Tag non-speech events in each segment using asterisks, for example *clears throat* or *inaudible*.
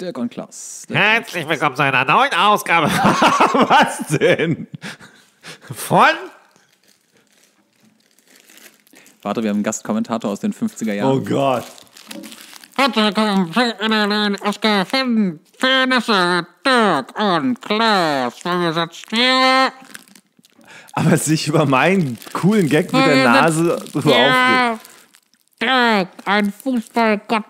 Dirk und Klaus. Dirk Herzlich willkommen zu einer neuen Ausgabe. *laughs* Was denn? Von? Warte, wir haben einen Gastkommentator aus den 50er Jahren. Oh Gott. Herzlich willkommen zu einer neuen Ausgabe von Fernisse, Dirk und Klaus. Wir sitzen hier. Aber sich über meinen coolen Gag mit der äh, Nase drüber aufregt. Dirk, ein Fußballgott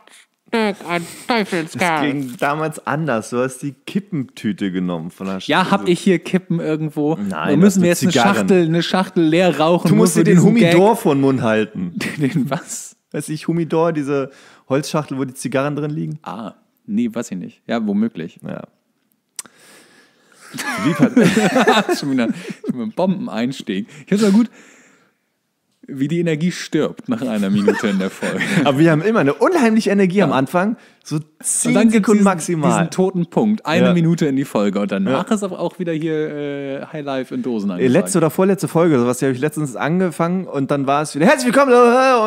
ein Teufelskerl. Das ging damals anders. Du hast die Kippentüte genommen von der Sch Ja, hab ich hier Kippen irgendwo. Nein, Und müssen wir jetzt eine Schachtel, eine Schachtel leer rauchen. Du musst dir den Humidor vor den Mund halten. *laughs* Den was? Weiß ich, Humidor, diese Holzschachtel, wo die Zigarren drin liegen? Ah, nee, weiß ich nicht. Ja, womöglich. Ja. *laughs* *laughs* Wie schon wieder, ein wieder einen Bombeneinstieg. Ich hab's mal gut wie die Energie stirbt nach einer Minute in der Folge. *laughs* Aber wir haben immer eine unheimliche Energie ja. am Anfang, so zehn Sekunden diesen, maximal. diesen toten Punkt, eine ja. Minute in die Folge und danach ja. ist aber auch wieder hier äh, High Life in Dosen äh, angesagt. Letzte oder vorletzte Folge, was habe ich letztens angefangen und dann war es wieder herzlich willkommen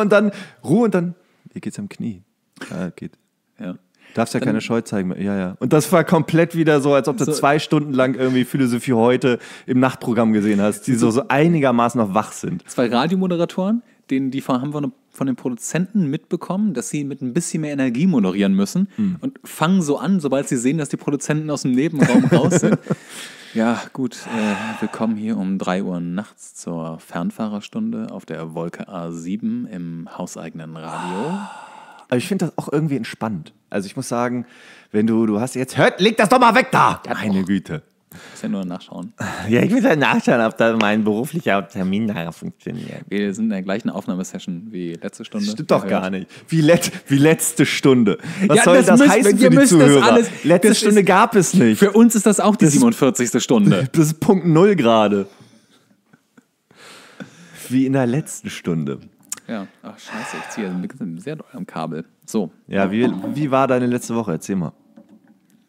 *laughs* und dann Ruhe und dann, hier geht's am Knie. Ja, geht. Ja. Darfst ja dann, keine Scheu zeigen. Ja, ja. Und das war komplett wieder so, als ob du so, zwei Stunden lang irgendwie Philosophie heute im Nachtprogramm gesehen hast, die so, so einigermaßen noch wach sind. Zwei Radiomoderatoren, denen die haben von, von den Produzenten mitbekommen, dass sie mit ein bisschen mehr Energie moderieren müssen mhm. und fangen so an, sobald sie sehen, dass die Produzenten aus dem Nebenraum raus sind. *laughs* Ja, gut. Äh, willkommen hier um 3 Uhr nachts zur Fernfahrerstunde auf der Wolke A7 im hauseigenen Radio. Ah. Aber ich finde das auch irgendwie entspannt. Also ich muss sagen, wenn du, du hast jetzt, hört, leg das doch mal weg da! Meine doch. Güte. Ich muss ja nur nachschauen. Ja, ich muss ja nachschauen, ob da mein beruflicher Termin nachher funktioniert. Wir sind in der gleichen Aufnahmesession wie letzte Stunde. Das stimmt doch gar nicht. Wie, let, wie letzte Stunde. Was ja, soll das, das müsst, heißen für die Zuhörer? Alles, letzte Stunde ist, gab es nicht. Für uns ist das auch die das 47. Stunde. *laughs* Das ist Punkt Null gerade. Wie in der letzten Stunde. Ja, ach scheiße, ich ziehe sehr doll am Kabel. So. Ja, wie, wie war deine letzte Woche? Erzähl mal.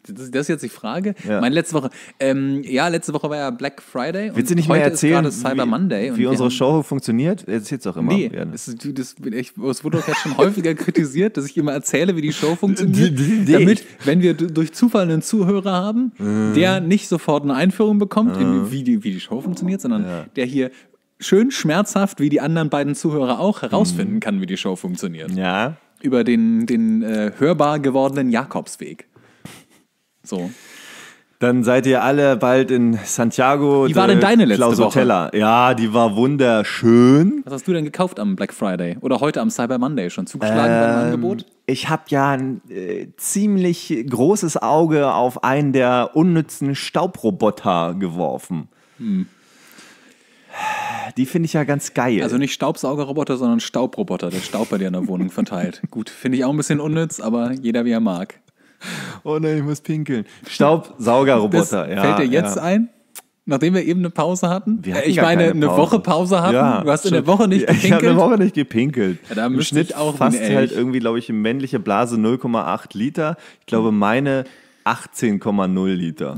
Das, das ist jetzt die Frage. Ja. Meine letzte Woche. Ähm, ja, letzte Woche war ja Black Friday. Willst du nicht mal erzählen, Cyber wie, Monday wie unsere Show funktioniert? Erzählst du auch immer. Nee, gerne. Es, das, ich, es wurde doch jetzt schon häufiger *laughs* kritisiert, dass ich immer erzähle, wie die Show funktioniert. damit, wenn wir durch Zufall einen Zuhörer haben, mhm. der nicht sofort eine Einführung bekommt, mhm. in, wie, die, wie die Show funktioniert, sondern ja. der hier schön schmerzhaft, wie die anderen beiden Zuhörer auch, herausfinden mhm. kann, wie die Show funktioniert. Ja. Über den, den äh, hörbar gewordenen Jakobsweg. So. Dann seid ihr alle bald in Santiago. Wie war denn deine letzte Klaus Woche? Hotella. Ja, die war wunderschön. Was hast du denn gekauft am Black Friday oder heute am Cyber Monday? Schon zugeschlagen ähm, beim Angebot? Ich habe ja ein äh, ziemlich großes Auge auf einen der unnützen Staubroboter geworfen. Hm die finde ich ja ganz geil. Also nicht Staubsaugerroboter, sondern Staubroboter, der Staub bei dir in der Wohnung verteilt. *laughs* Gut, finde ich auch ein bisschen unnütz, aber jeder wie er mag. Oh nein, ich muss pinkeln. Staubsaugerroboter, ja. Fällt dir jetzt ja. ein? Nachdem wir eben eine Pause hatten? hatten äh, ich meine, eine Woche Pause hatten. Ja, du hast in der Woche nicht *laughs* gepinkelt. Ich habe eine Woche nicht gepinkelt. Ja, Im Schnitt auch fast halt irgendwie, glaube ich, männliche Blase 0,8 Liter. Ich glaube, meine 18,0 Liter.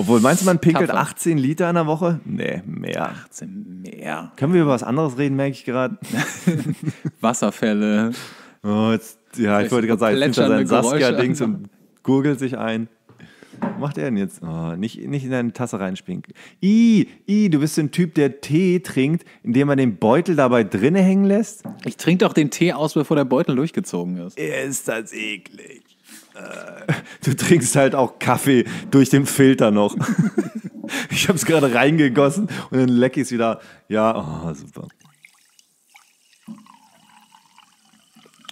Obwohl, meinst du, man pinkelt Tapfer. 18 Liter in der Woche? Nee, mehr. 18 mehr. Können wir über was anderes reden, merke ich gerade? *laughs* Wasserfälle. Oh, jetzt, ja, ich wollte gerade sagen, jetzt nimmt er sein Saskia-Dings und gurgelt sich ein. Was macht er denn jetzt? Oh, nicht, nicht in deine Tasse reinspinken. I, I, du bist so ein Typ, der Tee trinkt, indem er den Beutel dabei drinnen hängen lässt. Ich trinke doch den Tee aus, bevor der Beutel durchgezogen ist. Ist das eklig. Äh. *laughs* du trinkst halt auch Kaffee durch den Filter noch. *laughs* ich habe es gerade reingegossen und dann leck ich es wieder. Ja, oh, super.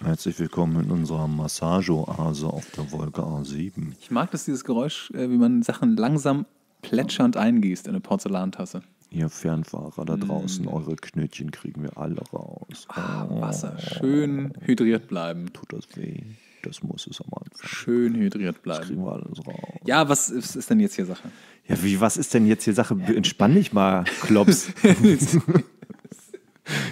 Herzlich willkommen in unserer Massageoase auf der Wolke A7. Ich mag das, dieses Geräusch, äh, wie man Sachen langsam plätschernd eingießt in eine Porzellantasse. Ihr Fernfahrer da draußen, mm. eure Knötchen kriegen wir alle raus. Ah, oh. Wasser, schön hydriert bleiben. Tut das weh das muss es am Anfang. Schön hydriert bleiben. Das wir alles raus. Ja, was ist, ist denn jetzt hier Sache? Ja, wie, was ist denn jetzt hier Sache? Entspann dich mal, Klops. *laughs*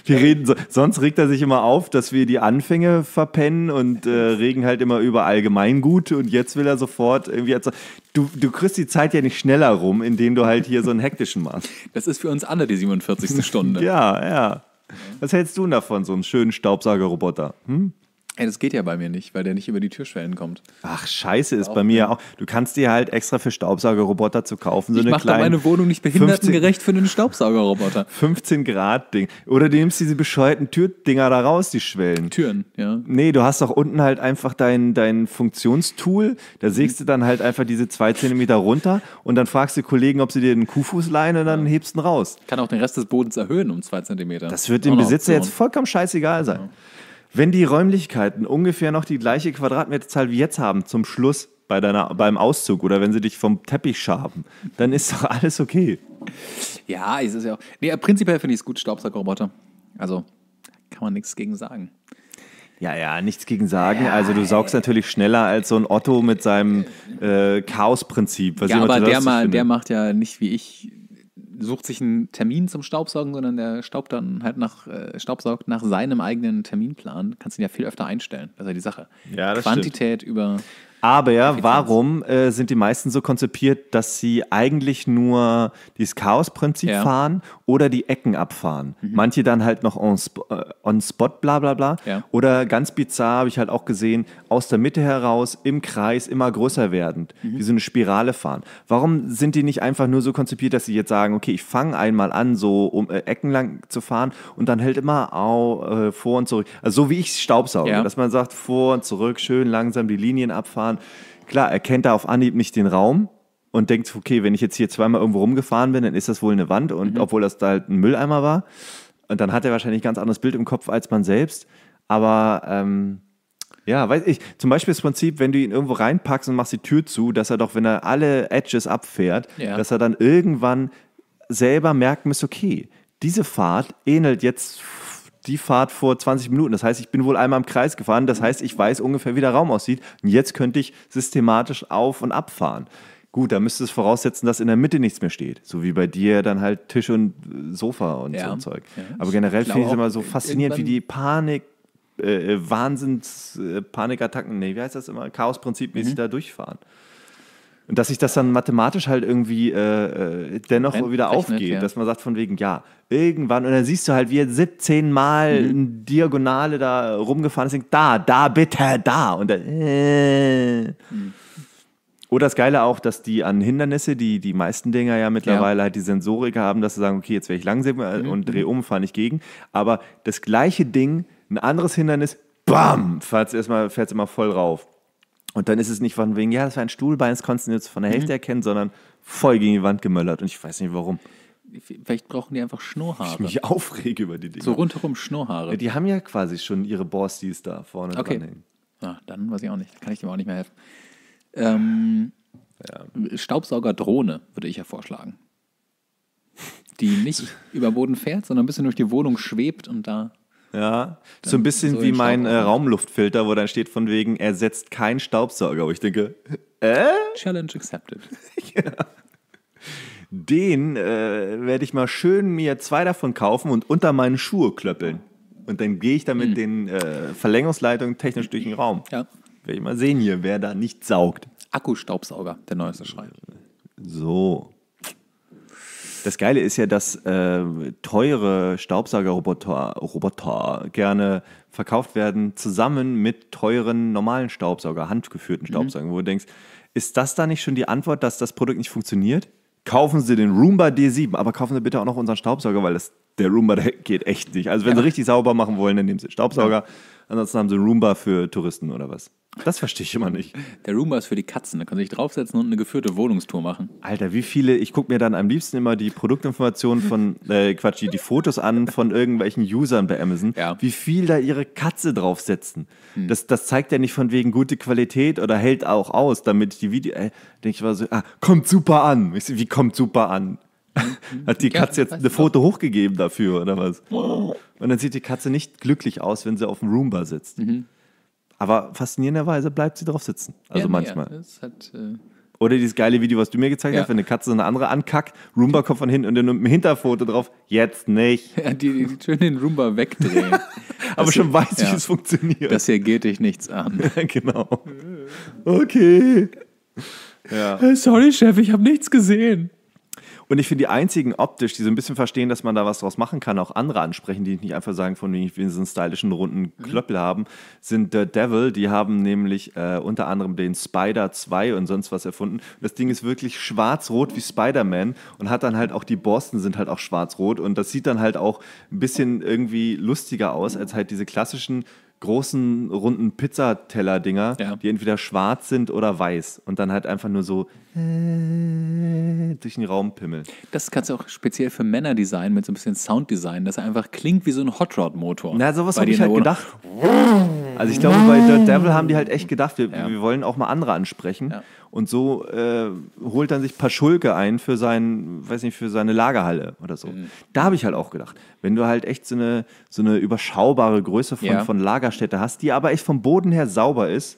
Wir reden so, sonst regt er sich immer auf, dass wir die Anfänge verpennen und äh, regen halt immer über Allgemeingut und jetzt will er sofort irgendwie. Also, du, du kriegst die Zeit ja nicht schneller rum, indem du halt hier so einen hektischen machst. Das ist für uns alle die 47. Stunde. *laughs* ja, ja. Was hältst du denn davon, so einen schönen Staubsaugerroboter? Hm? Ey, das geht ja bei mir nicht, weil der nicht über die Türschwellen kommt. Ach, scheiße, ist bei mir ja auch. Du kannst dir halt extra für Staubsaugerroboter zu kaufen. So ich mache meine Wohnung nicht behindertengerecht 15, für einen Staubsaugerroboter. 15 Grad Ding. Oder du nimmst diese bescheuerten Türdinger da raus, die Schwellen. Türen, ja. Nee, du hast doch unten halt einfach dein, dein Funktionstool. Da sägst du dann halt einfach diese zwei Zentimeter runter und dann fragst du Kollegen, ob sie dir den Kuhfuß leihen und dann ja. hebst ihn raus. Kann auch den Rest des Bodens erhöhen um zwei Zentimeter. Das wird dem Besitzer jetzt vollkommen scheißegal sein. Ja. Wenn die Räumlichkeiten ungefähr noch die gleiche Quadratmeterzahl wie jetzt haben, zum Schluss bei deiner, beim Auszug oder wenn sie dich vom Teppich schaben, dann ist doch alles okay. Ja, ist es ja auch. Nee, prinzipiell finde ich es gut, Staubsaugerroboter. Also kann man nichts gegen sagen. Ja, ja, nichts gegen sagen. Ja, also du saugst ey. natürlich schneller als so ein Otto mit seinem äh, Chaos-Prinzip. Ja, aber der, mal, der macht ja nicht wie ich sucht sich einen Termin zum Staubsaugen, sondern der staubt dann halt nach, äh, staubsaugt nach seinem eigenen Terminplan. Kannst ihn ja viel öfter einstellen. Das ist ja die Sache. Ja, das Quantität stimmt. über aber Effizienz. warum äh, sind die meisten so konzipiert, dass sie eigentlich nur dieses Chaos-Prinzip ja. fahren oder die Ecken abfahren? Mhm. Manche dann halt noch on, äh, on spot, bla bla bla. Ja. Oder ganz bizarr habe ich halt auch gesehen, aus der Mitte heraus im Kreis immer größer werdend, mhm. wie so eine Spirale fahren. Warum sind die nicht einfach nur so konzipiert, dass sie jetzt sagen, okay, ich fange einmal an, so um äh, Ecken lang zu fahren und dann hält immer au, äh, vor und zurück. Also so wie ich Staubsauger, ja. dass man sagt, vor und zurück, schön langsam die Linien abfahren fahren. Klar, er kennt da auf Anhieb nicht den Raum und denkt, okay, wenn ich jetzt hier zweimal irgendwo rumgefahren bin, dann ist das wohl eine Wand und mhm. obwohl das da halt ein Mülleimer war. Und dann hat er wahrscheinlich ein ganz anderes Bild im Kopf als man selbst. Aber ähm, ja, weiß ich, zum Beispiel das Prinzip, wenn du ihn irgendwo reinpackst und machst die Tür zu, dass er doch, wenn er alle Edges abfährt, ja. dass er dann irgendwann selber merken muss, okay, diese Fahrt ähnelt jetzt die Fahrt vor 20 Minuten. Das heißt, ich bin wohl einmal im Kreis gefahren. Das heißt, ich weiß ungefähr, wie der Raum aussieht. Und jetzt könnte ich systematisch auf- und abfahren. Gut, da müsste es voraussetzen, dass in der Mitte nichts mehr steht. So wie bei dir dann halt Tisch und äh, Sofa und ja. so ein Zeug. Ja. Aber generell finde ich es immer so faszinierend, wie die Panik, äh, äh, Wahnsinns, äh, Panikattacken, nee, wie heißt das immer? Chaosprinzipmäßig mhm. da durchfahren. Und dass sich das dann mathematisch halt irgendwie äh, äh dennoch Rechnet, wieder aufgeht, ja. dass man sagt von wegen, ja, irgendwann, und dann siehst du halt, wie er 17 Mal mhm. Diagonale da rumgefahren ist, da, da, bitte, da. Und dann, äh. Oder das Geile auch, dass die an Hindernisse, die die meisten Dinger ja mittlerweile ja. halt die Sensorik haben, dass sie sagen, okay, jetzt werde ich langsam äh, mhm. und mhm. drehe um, fahre nicht gegen. Aber das gleiche Ding, ein anderes Hindernis, bam, fährt es erstmal, fährt's immer voll rauf. Und dann ist es nicht von wegen, ja, das war ein Stuhlbein, das konntest du jetzt von der Hälfte mhm. erkennen, sondern voll gegen die Wand gemöllert und ich weiß nicht warum. Vielleicht brauchen die einfach Schnurrhaare. Ich mich aufrege über die Dinge. So rundherum Schnurrhaare. die haben ja quasi schon ihre Borsties da vorne okay. hängen. Ah, dann weiß ich auch nicht. Kann ich dir auch nicht mehr helfen. Ähm, ja. Staubsaugerdrohne würde ich ja vorschlagen. Die nicht *laughs* über Boden fährt, sondern ein bisschen durch die Wohnung schwebt und da ja, so ein bisschen so wie mein äh, Raumluftfilter, wo dann steht von wegen, ersetzt kein Staubsauger. Wo ich denke, äh? Challenge accepted. *laughs* ja. Den äh, werde ich mal schön mir zwei davon kaufen und unter meinen Schuhe klöppeln. Und dann gehe ich damit mhm. den äh, Verlängerungsleitungen technisch durch den Raum. Ja. Werde ich mal sehen hier, wer da nicht saugt. Akkustaubsauger, der neueste Schrei. So. Das Geile ist ja, dass äh, teure Staubsaugerroboter Roboter gerne verkauft werden, zusammen mit teuren normalen Staubsauger, handgeführten mhm. Staubsaugern, mhm. wo du denkst, ist das da nicht schon die Antwort, dass das Produkt nicht funktioniert? Kaufen Sie den Roomba D7, aber kaufen Sie bitte auch noch unseren Staubsauger, weil das, der Roomba der geht echt nicht. Also wenn ja. Sie richtig sauber machen wollen, dann nehmen Sie den Staubsauger. Ja Ansonsten haben sie einen Roomba für Touristen oder was. Das verstehe ich immer nicht. Der Roomba ist für die Katzen. Da kann sich draufsetzen und eine geführte Wohnungstour machen. Alter, wie viele. Ich gucke mir dann am liebsten immer die Produktinformationen von, *laughs* äh, Quatsch, die, Fotos an von irgendwelchen Usern bei Amazon. Ja. Wie viel da ihre Katze draufsetzen. Hm. Das, das zeigt ja nicht von wegen gute Qualität oder hält auch aus, damit die Video. Äh, denke ich mal so, ah, kommt super an. wie kommt super an? Hat die Katze jetzt eine Foto hochgegeben dafür oder was? *laughs* Und dann sieht die Katze nicht glücklich aus, wenn sie auf dem Roomba sitzt. Mhm. Aber faszinierenderweise bleibt sie drauf sitzen. Also ja, manchmal. Ja, hat, äh oder dieses geile Video, was du mir gezeigt ja. hast, wenn eine Katze so eine andere ankackt, Roomba kommt von hinten und dann nimmt ein Hinterfoto drauf. Jetzt nicht. Ja, die, die schön den Roomba wegdrehen. *laughs* Aber schon weiß ich, es funktioniert. Das hier geht dich nichts an. *laughs* genau. Okay. Äh, sorry, Chef, ich habe nichts gesehen. Und ich finde, die einzigen optisch, die so ein bisschen verstehen, dass man da was draus machen kann, auch andere ansprechen, die nicht einfach sagen, von wegen, ich will so einen stylischen runden mhm. Klöppel mhm. haben, sind The Devil. Die haben nämlich äh, unter anderem den Spider 2 und sonst was erfunden. Und das Ding ist wirklich schwarz-rot wie Spider-Man und hat dann halt auch die Borsten sind halt auch schwarz-rot. Und das sieht dann halt auch ein bisschen irgendwie lustiger aus, als halt diese klassischen großen runden Pizzateller-Dinger, ja. die entweder schwarz sind oder weiß. Und dann halt einfach nur so äh, durch den Raum pimmeln. Das kannst du auch speziell für Männer designen, mit so ein bisschen Sounddesign, dass er einfach klingt wie so ein Hot Rod Motor. Na, sowas habe ich halt gedacht. Also ich glaube, bei Dirt Devil haben die halt echt gedacht, wir, ja. wir wollen auch mal andere ansprechen. Ja. Und so äh, holt dann sich Paschulke ein für sein, weiß nicht, für seine Lagerhalle oder so. Mhm. Da habe ich halt auch gedacht, wenn du halt echt so eine, so eine überschaubare Größe von, ja. von Lagerstätte hast, die aber echt vom Boden her sauber ist,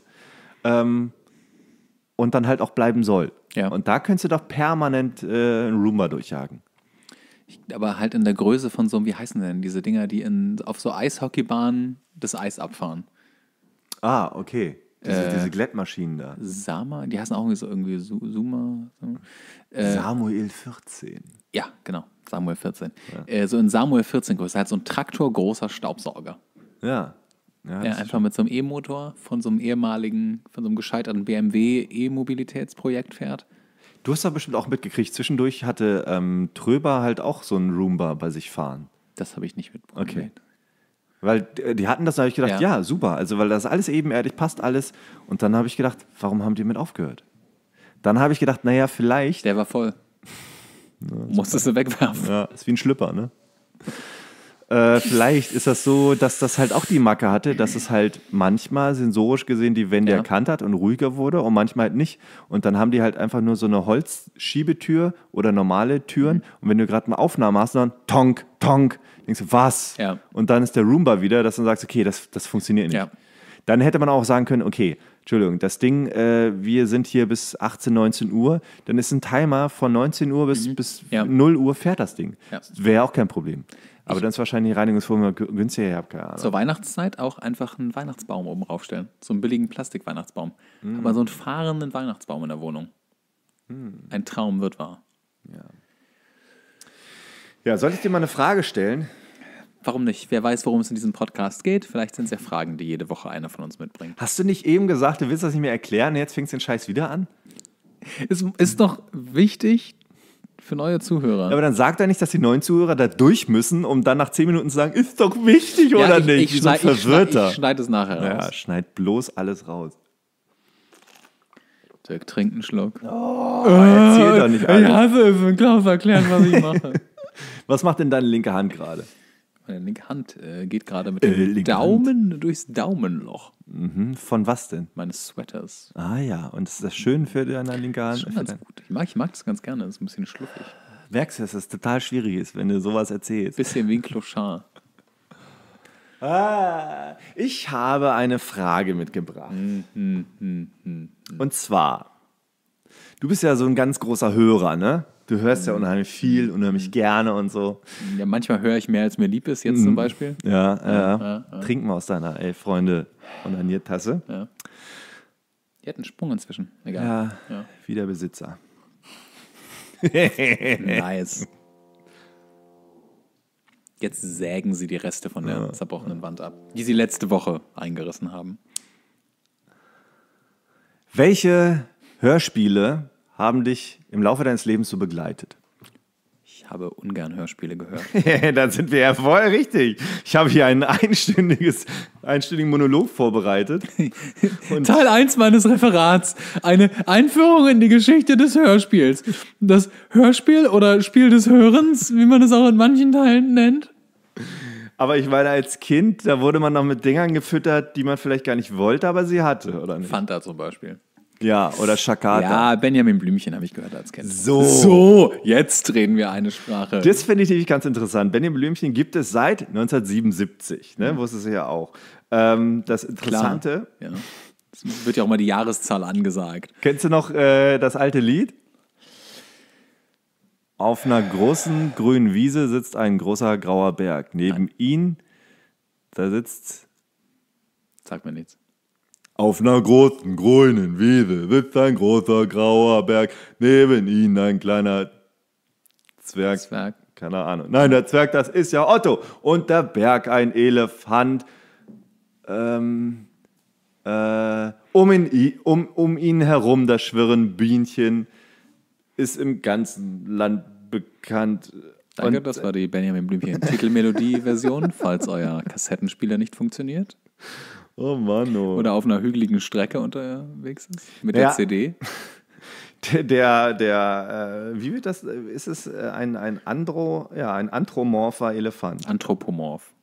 ähm, und dann halt auch bleiben soll. Ja. Und da könntest du doch permanent äh, einen Rumor durchjagen. Ich, aber halt in der Größe von so, wie heißen denn diese Dinger, die in, auf so Eishockeybahnen das Eis abfahren? Ah, okay. Diese, äh, diese Glättmaschinen da. Sama, die heißen auch irgendwie so irgendwie Suma. Äh, Samuel 14. Ja, genau. Samuel 14. Ja. Äh, so in Samuel 14 Größe, halt so ein traktorgroßer Staubsauger. Ja. Ja, ja einfach mit so einem E-Motor von so einem ehemaligen, von so einem gescheiterten BMW E-Mobilitätsprojekt fährt. Du hast da bestimmt auch mitgekriegt, zwischendurch hatte ähm, Tröber halt auch so einen Roomba bei sich fahren. Das habe ich nicht mitbekommen. Okay. Weil äh, die hatten das, da habe ich gedacht, ja. ja. super. Also, weil das alles ebenerdig passt, alles. Und dann habe ich gedacht, warum haben die mit aufgehört? Dann habe ich gedacht, naja, vielleicht. Der war voll. *laughs* ja, Musstest du wegwerfen. Ja, ist wie ein Schlüpper, ne? Äh, vielleicht ist das so, dass das halt auch die Macke hatte, dass es halt manchmal sensorisch gesehen die Wände ja. erkannt hat und ruhiger wurde und manchmal halt nicht. Und dann haben die halt einfach nur so eine Holzschiebetür oder normale Türen. Mhm. Und wenn du gerade eine Aufnahme hast, dann tonk, tonk, denkst du, was? Ja. Und dann ist der Roomba wieder, dass du sagst, okay, das, das funktioniert nicht. Ja. Dann hätte man auch sagen können, okay, Entschuldigung, das Ding, äh, wir sind hier bis 18, 19 Uhr, dann ist ein Timer von 19 Uhr bis, mhm. bis ja. 0 Uhr fährt das Ding. Ja. Wäre auch kein Problem. Aber dann ist wahrscheinlich die Reinigungsfirma günstiger, ich habe keine Ahnung. Zur Weihnachtszeit auch einfach einen Weihnachtsbaum oben raufstellen. So einen billigen Plastikweihnachtsbaum. Mhm. Aber so einen fahrenden Weihnachtsbaum in der Wohnung. Mhm. Ein Traum wird wahr. Ja. Ja, soll ich dir mal eine Frage stellen? Warum nicht? Wer weiß, worum es in diesem Podcast geht? Vielleicht sind es ja Fragen, die jede Woche einer von uns mitbringt. Hast du nicht eben gesagt, du willst das nicht mehr erklären? Jetzt fängst du den Scheiß wieder an? Es ist doch wichtig, für neue Zuhörer. aber dann sagt er nicht, dass die neuen Zuhörer da durch müssen, um dann nach zehn Minuten zu sagen, ist doch wichtig ja, oder ich, nicht? Ich, ich, so schneid, verwirrter. ich, ich schneide es nachher raus. Ja, schneid bloß alles raus. Dirk, trinkt einen Schluck. Oh, oh, erzähl doch nicht äh, alles. Ich hasse es, wenn Klaus erklärt, was ich mache. *laughs* was macht denn deine linke Hand gerade? meine linke Hand äh, geht gerade mit äh, dem äh, Daumen Hand. durchs Daumenloch. Mhm. Von was denn? Meines Sweaters. Ah ja, und ist das schön für deine linke Hand? Das ist schon ganz gut. Ich mag, ich mag das ganz gerne, das ist ein bisschen schluffig. Merkst du, dass das total schwierig ist, wenn du sowas erzählst? Bisschen wie ein Kloschar. *laughs* Ah, ich habe eine Frage mitgebracht. Mm, mm, mm, Und zwar, du bist ja so ein ganz großer Hörer, ne? Du hörst ja mhm. unheimlich viel, unheimlich mhm. gerne und so. Ja, manchmal höre ich mehr, als mir lieb ist, jetzt zum mhm. Beispiel. Ja, äh, ja, ja. Trink mal aus deiner ey, Freunde und Onaniertasse. Ja. Die hat einen Sprung inzwischen. Egal. Ja, ja. der Besitzer. nice. Jetzt sägen sie die Reste von der ja. zerbrochenen Wand ab, die sie letzte Woche eingerissen haben. Welche Hörspiele haben dich im Laufe deines Lebens so begleitet? Ich habe ungern Hörspiele gehört. *laughs* da sind wir ja voll richtig. Ich habe hier einen einstündiges, einstündigen Monolog vorbereitet. *laughs* Teil 1 meines Referats. Eine Einführung in die Geschichte des Hörspiels. Das Hörspiel oder Spiel des Hörens, wie man es auch in manchen Teilen nennt. Aber ich war da als Kind, da wurde man noch mit Dingern gefüttert, die man vielleicht gar nicht wollte, aber sie hatte, oder nicht? Fanta zum Beispiel. Ja, oder Schakata. Ja, Benjamin Blümchen habe ich gehört als Kind. So. So, jetzt reden wir eine Sprache. Das finde ich nämlich ganz interessant. Benjamin Blümchen gibt es seit 1977, ne? Mhm. wusstest du ja auch. Ähm, das Interessante. Klar. Ja. Es wird ja auch mal die Jahreszahl angesagt. Kennst du noch äh, das alte Lied? Auf einer großen grünen Wiese sitzt ein großer grauer Berg. Neben Nein. ihn, da sitzt. Sag mir nichts. Auf einer großen grünen Wiese sitzt ein großer grauer Berg, neben ihnen ein kleiner Zwerg. Zwerg. Keine Ahnung. Nein, der Zwerg, das ist ja Otto. Und der Berg ein Elefant. Ähm, äh, um, ihn, um, um ihn herum, das schwirren Bienchen. Ist im ganzen Land bekannt. Danke, Und, das war die Benjamin Blümchen Titelmelodie-Version, falls euer Kassettenspieler nicht funktioniert. Oh Mann, oh. Oder auf einer hügeligen Strecke unterwegs ist mit der CD. Der, der, der äh, wie wird das, äh, ist es äh, ein, ein, Andro, ja, ein anthropomorpher Elefant? Anthropomorph.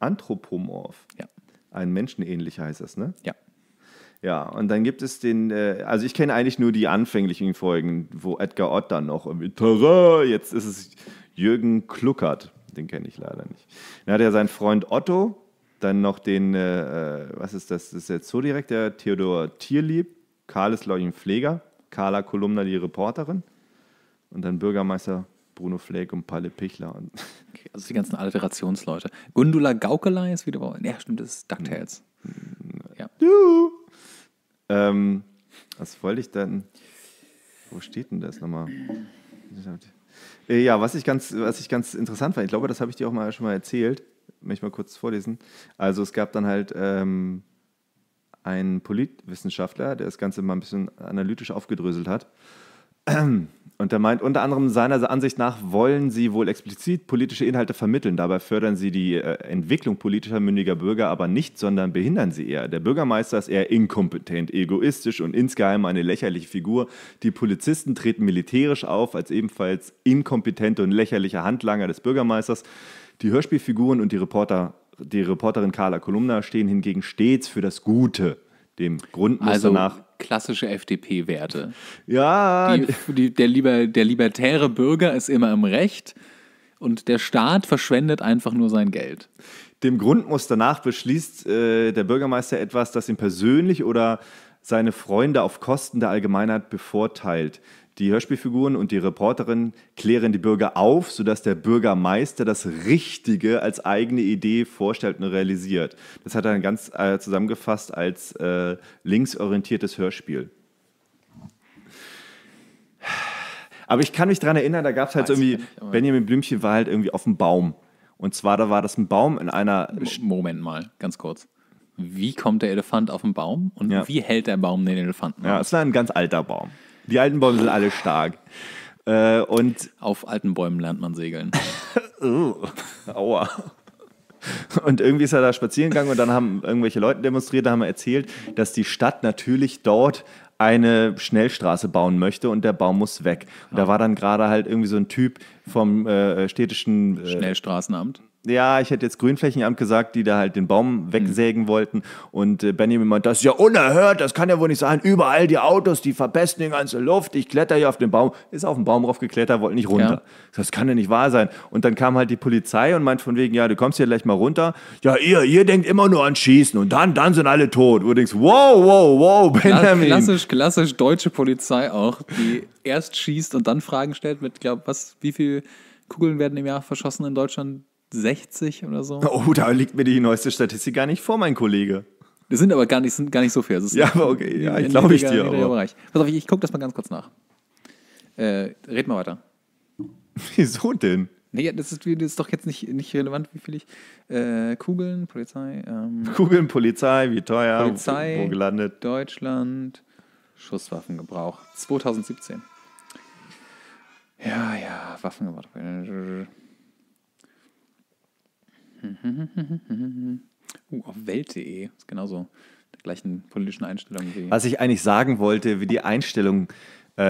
Anthropomorph? Ja. Ein menschenähnlicher heißt das, ne? Ja. Ja, und dann gibt es den, äh, also ich kenne eigentlich nur die anfänglichen Folgen, wo Edgar Ott dann noch irgendwie, Tada! jetzt ist es Jürgen Kluckert, den kenne ich leider nicht. Dann hat er seinen Freund Otto, dann noch den, äh, äh, was ist das? Das ist jetzt so direkt der Theodor Tierlieb. Karl ist, glaube ich, ein Pfleger. Carla Kolumna, die Reporterin. Und dann Bürgermeister Bruno Fleck und Palle Pichler. Und *laughs* okay, also die ganzen Alterationsleute. Gundula Gaukelei ist wieder. Ja, stimmt, das ist DuckTales. Ja. Du! Ähm, was wollte ich denn? Wo steht denn das nochmal? *clears throat* Äh, ja, was ich ganz, was ich ganz interessant fand, ich glaube, das habe ich dir auch mal schon mal erzählt möchte mal kurz vorlesen. Also es gab dann halt ähm, einen Politwissenschaftler, der das Ganze mal ein bisschen analytisch aufgedröselt hat. *clears throat* Und der meint, unter anderem seiner Ansicht nach wollen sie wohl explizit politische Inhalte vermitteln. Dabei fördern sie die äh, Entwicklung politischer mündiger Bürger aber nicht, sondern behindern sie eher. Der Bürgermeister ist eher inkompetent, egoistisch und insgeheim eine lächerliche Figur. Die Polizisten treten militärisch auf als ebenfalls inkompetente und lächerliche Handlanger des Bürgermeisters. Die Hörspielfiguren und die, Reporter, die Reporterin Carla Kolumna stehen hingegen stets für das Gute, dem Grundmuster also, nach. Klassische FDP-Werte. Ja. Die, die, der, liber, der libertäre Bürger ist immer im Recht und der Staat verschwendet einfach nur sein Geld. Dem Grundmuster nach beschließt äh, der Bürgermeister etwas, das ihn persönlich oder seine Freunde auf Kosten der Allgemeinheit bevorteilt. Die Hörspielfiguren und die Reporterin klären die Bürger auf, sodass der Bürgermeister das Richtige als eigene Idee vorstellt und realisiert. Das hat er dann ganz äh, zusammengefasst als äh, linksorientiertes Hörspiel. Aber ich kann mich daran erinnern, da gab es halt irgendwie, Benjamin Blümchen war halt irgendwie auf dem Baum. Und zwar, da war das ein Baum in einer. Moment mal, ganz kurz. Wie kommt der Elefant auf den Baum und ja. wie hält der Baum den Elefanten? Ja, es war ein ganz alter Baum. Die alten Bäume sind alle stark. Äh, und Auf alten Bäumen lernt man segeln. oh, *laughs* aua. Und irgendwie ist er da spazieren gegangen und dann haben irgendwelche Leute demonstriert, da haben wir erzählt, dass die Stadt natürlich dort eine Schnellstraße bauen möchte und der Baum muss weg. Und ja. da ah. war dann gerade halt irgendwie so ein Typ vom äh, städtischen äh, Schnellstraßenamt ja, ich hätte jetzt Grünflächenamt gesagt, die da halt den Baum wegsägen mhm. wollten. Und äh, Benjamin meint, das ist ja unerhört, das kann ja wohl nicht sein. Überall die Autos, die verpesten die ganze Luft. Ich kletter hier auf den Baum. Ist auf den Baum raufgeklettert, wollte nicht runter. Ja. Das kann ja nicht wahr sein. Und dann kam halt die Polizei und meint von wegen, ja, du kommst hier gleich mal runter. Ja, ihr, ihr denkt immer nur an Schießen und dann, dann sind alle tot. Und du denkst, wow, wow, wow, Benjamin. Klassisch, klassisch deutsche Polizei auch, die erst schießt und dann Fragen stellt mit, glaube was, wie viele Kugeln werden im Jahr verschossen in Deutschland? 60 oder so. Oh, da liegt mir die neueste Statistik gar nicht vor, mein Kollege. Das sind aber gar nicht, sind gar nicht so viel. Also ja, aber okay, ja, ich glaube ich dir. Aber. Bereich. Pass auf, ich, ich gucke das mal ganz kurz nach. Äh, red mal weiter. *laughs* Wieso denn? Nee, das ist, das ist doch jetzt nicht, nicht relevant, wie viel ich. Äh, Kugeln, Polizei. Ähm, *laughs* Kugeln, Polizei, wie teuer, Polizei, wo gelandet? Deutschland, Schusswaffengebrauch, 2017. Ja, ja, Waffengebrauch. *laughs* Uh, auf Welt.de ist genauso der gleichen politischen Einstellung wie. Was ich eigentlich sagen wollte, wie die Einstellung äh,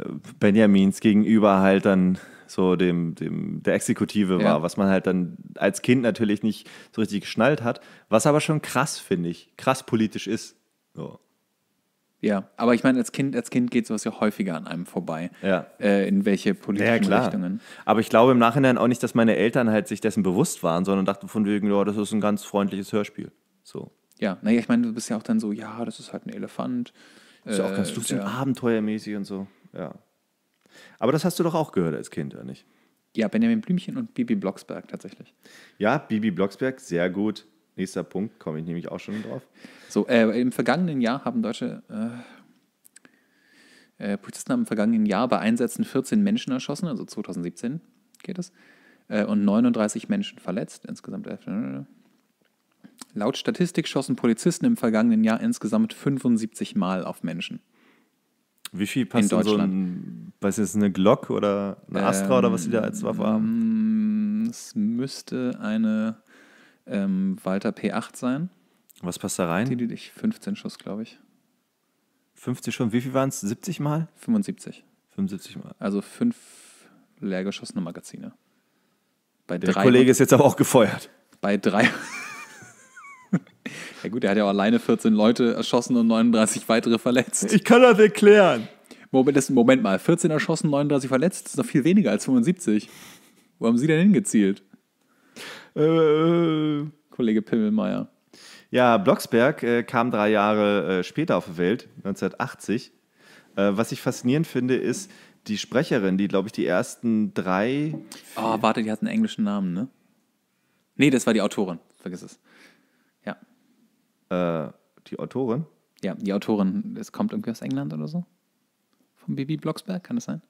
äh Benjamins gegenüber halt dann so dem, dem der Exekutive ja. war, was man halt dann als Kind natürlich nicht so richtig geschnallt hat, was aber schon krass, finde ich, krass politisch ist. So. Ja, aber ich meine, als Kind, als Kind geht sowas ja häufiger an einem vorbei. Ja. Äh, in welche politischen ja, klar. Richtungen. Aber ich glaube im Nachhinein auch nicht, dass meine Eltern halt sich dessen bewusst waren, sondern dachten von wegen, ja, das ist ein ganz freundliches Hörspiel. So. Ja, naja, ich meine, du bist ja auch dann so, ja, das ist halt ein Elefant. Das ist ja äh, auch ganz äh, lustig, ja. abenteuermäßig und so. Ja. Aber das hast du doch auch gehört als Kind, oder nicht? Ja, Benjamin Blümchen und Bibi Blocksberg tatsächlich. Ja, Bibi Blocksberg, sehr gut. Nächster Punkt, komme ich nämlich auch schon drauf. So, äh, im vergangenen Jahr haben deutsche äh, äh Polizisten haben im vergangenen Jahr bei Einsätzen 14 Menschen erschossen, also 2017 geht es, äh, und 39 Menschen verletzt, insgesamt 11. Ne, ne, ne. Laut Statistik schossen Polizisten im vergangenen Jahr insgesamt 75 Mal auf Menschen. Wie viel passt in, in so ein, was ist eine Glock oder eine Astra ähm, oder was sie da als Waffe haben? Ähm, es müsste eine ähm, Walter P8 sein. Was passt da rein? Die, die, die 15 Schuss, glaube ich. 50 Schuss, wie viel waren es? 70 Mal? 75. 75 Mal. Also fünf leergeschossene Magazine. Bei Der drei Kollege ist jetzt aber auch gefeuert. Bei drei. *laughs* ja gut, er hat ja auch alleine 14 Leute erschossen und 39 weitere verletzt. Ich kann das erklären. Moment, Moment mal, 14 erschossen, 39 verletzt, das ist noch viel weniger als 75. Wo haben Sie denn hingezielt? Äh, äh. Kollege Pimmelmeier. Ja, Blocksberg äh, kam drei Jahre äh, später auf die Welt, 1980. Äh, was ich faszinierend finde, ist die Sprecherin, die, glaube ich, die ersten drei. Oh, warte, die hat einen englischen Namen, ne? Nee, das war die Autorin. Vergiss es. Ja. die Autorin? Ja, die Autorin. Es kommt irgendwie aus England oder so. Vom Bibi Blocksberg, kann das sein?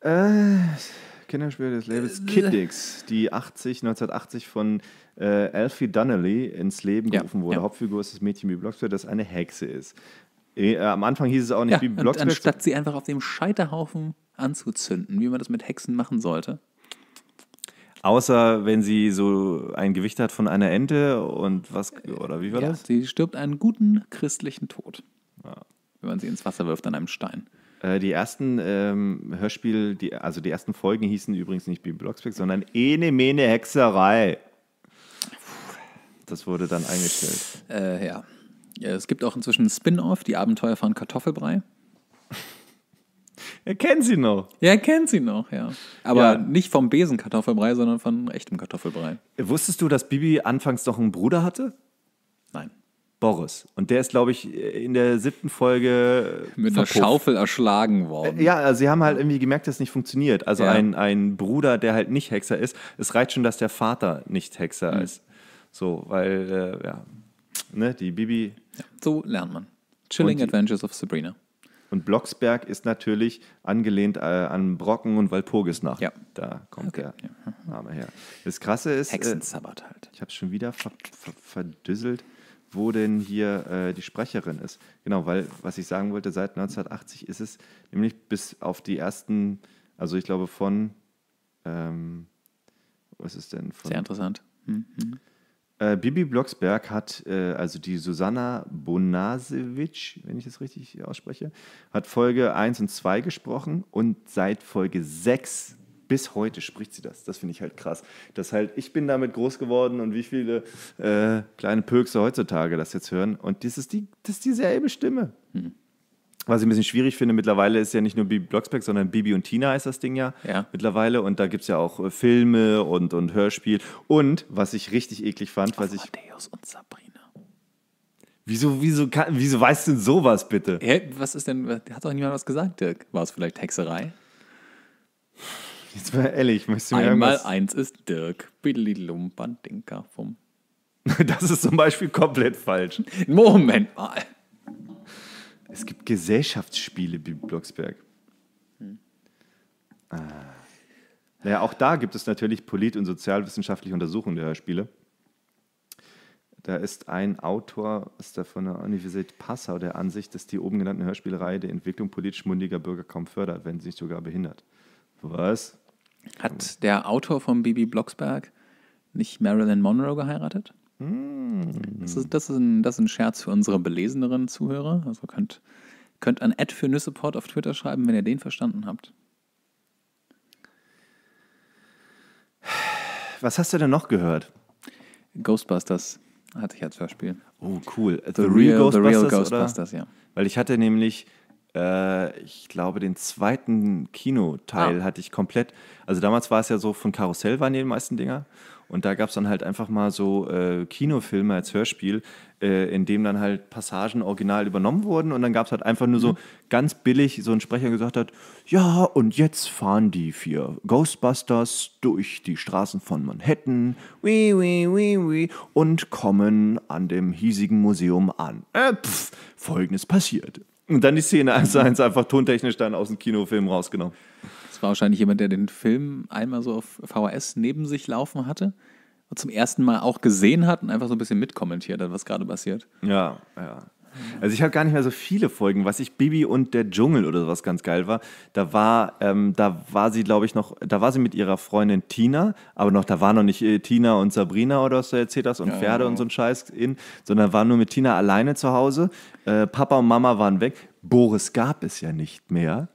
Äh. Kinderspiel des Labels äh, Kiddix, die 80, 1980 von äh, Alfie Donnelly ins Leben ja. gerufen wurde. Ja. Hauptfigur ist das Mädchen Bibi Blocksberg, das eine Hexe ist. Äh, am Anfang hieß es auch nicht ja, Bibi Blocksberg. Anstatt sie einfach auf dem Scheiterhaufen anzuzünden, wie man das mit Hexen machen sollte. Außer wenn sie so ein Gewicht hat von einer Ente und was, äh, oder wie war das? Sie stirbt einen guten christlichen Tod. Wenn man sie ins Wasser wirft an einem Stein. Äh, die ersten ähm, Hörspiel, die, also die ersten Folgen hießen übrigens nicht Bibi Blocksberg, sondern Ene Mene Hexerei. Das wurde dann eingestellt. Äh, ja. Äh, es gibt auch inzwischen ein Spin-off, die Abenteuer von Kartoffelbrei. Er äh, kennt sie noch. Ja, er kennt sie noch, ja. Aber ja. nicht vom Besen Kartoffelbrei, sondern von echtem Kartoffelbrei. Wusstest du, dass Bibi anfangs noch einen Bruder hatte? Boris. Und der ist, glaube ich, in der siebten Folge. Mit verpufft. einer Schaufel erschlagen worden. Äh, ja, also sie haben halt irgendwie gemerkt, dass es nicht funktioniert. Also ja. ein, ein Bruder, der halt nicht Hexer ist, es reicht schon, dass der Vater nicht Hexer mhm. ist. So, weil, äh, ja, ne, die Bibi. Ja, so lernt man. Chilling die, Adventures of Sabrina. Und Blocksberg ist natürlich angelehnt äh, an Brocken und Walpurgisnacht. Ja. Da kommt okay. der Name her. Das Krasse ist. Äh, Hexensabbat halt. ich habe es schon wieder ver ver verdüsselt wo denn hier äh, die Sprecherin ist. Genau, weil was ich sagen wollte, seit 1980 ist es nämlich bis auf die ersten, also ich glaube von, ähm, was ist denn von? Sehr interessant. Mhm. Äh, Bibi Blocksberg hat, äh, also die Susanna Bonasewitsch, wenn ich das richtig ausspreche, hat Folge 1 und 2 gesprochen und seit Folge 6 bis heute spricht sie das. Das finde ich halt krass. Dass halt, ich bin damit groß geworden und wie viele äh, kleine Pökse heutzutage das jetzt hören. Und das ist, die, das ist dieselbe Stimme. Hm. Was ich ein bisschen schwierig finde, mittlerweile ist ja nicht nur Bibi Blocksberg, sondern Bibi und Tina heißt das Ding ja, ja. mittlerweile. Und da gibt es ja auch äh, Filme und, und Hörspiel. Und was ich richtig eklig fand, was ich. Matthäus und Sabrina. Wieso, wieso, kann, wieso weißt du denn sowas bitte? Hä, was ist denn, hat doch niemand was gesagt, Dirk? War es vielleicht Hexerei? Jetzt mal ehrlich, müsste mir Einmal eins ist Dirk. Billy Bililumpantinka vom. *laughs* Das ist zum Beispiel komplett falsch. Moment mal. Es gibt Gesellschaftsspiele, Bibi Blocksberg. Hm. Ah. Naja, auch da gibt es natürlich polit- und sozialwissenschaftliche Untersuchungen der Hörspiele. Da ist ein Autor ist da von der Universität Passau der Ansicht, dass die oben genannten Hörspielreihe die Entwicklung politisch mundiger Bürger kaum fördert, wenn sie sich sogar behindert. Was? Hat der Autor von Bibi Blocksberg nicht Marilyn Monroe geheiratet? Mm. Das, ist, das, ist ein, das ist ein Scherz für unsere beleseneren Zuhörer. Also könnt, könnt an Ad für Nüsseport auf Twitter schreiben, wenn ihr den verstanden habt. Was hast du denn noch gehört? Ghostbusters hatte ich als Beispiel. Oh, cool. The, the real, real, Ghostbusters, the real Ghostbusters ja. Weil ich hatte nämlich äh, ich glaube, den zweiten Kinoteil ah. hatte ich komplett. Also damals war es ja so, von Karussell waren die meisten Dinger. Und da gab es dann halt einfach mal so äh, Kinofilme als Hörspiel, äh, in dem dann halt Passagen original übernommen wurden. Und dann gab es halt einfach nur mhm. so ganz billig so ein Sprecher gesagt hat, ja, und jetzt fahren die vier Ghostbusters durch die Straßen von Manhattan, wii, wii, wii, wii, und kommen an dem hiesigen Museum an. Äh, pff, Folgendes passiert. Und dann die Szene 1 zu 1 einfach tontechnisch dann aus dem Kinofilm rausgenommen. Das war wahrscheinlich jemand, der den Film einmal so auf VHS neben sich laufen hatte und zum ersten Mal auch gesehen hat und einfach so ein bisschen mitkommentiert hat, was gerade passiert. Ja, ja. Mhm. Also ich habe gar nicht mehr so viele Folgen. Was ich Bibi und der Dschungel oder sowas ganz geil war, da war, ähm, da war sie, glaube ich, noch, da war sie mit ihrer Freundin Tina, aber noch, da war noch nicht äh, Tina und Sabrina oder was du erzählt hast und ja, Pferde ja. Genau. und so ein Scheiß in, sondern war nur mit Tina alleine zu Hause. Äh, Papa und Mama waren weg. Boris gab es ja nicht mehr.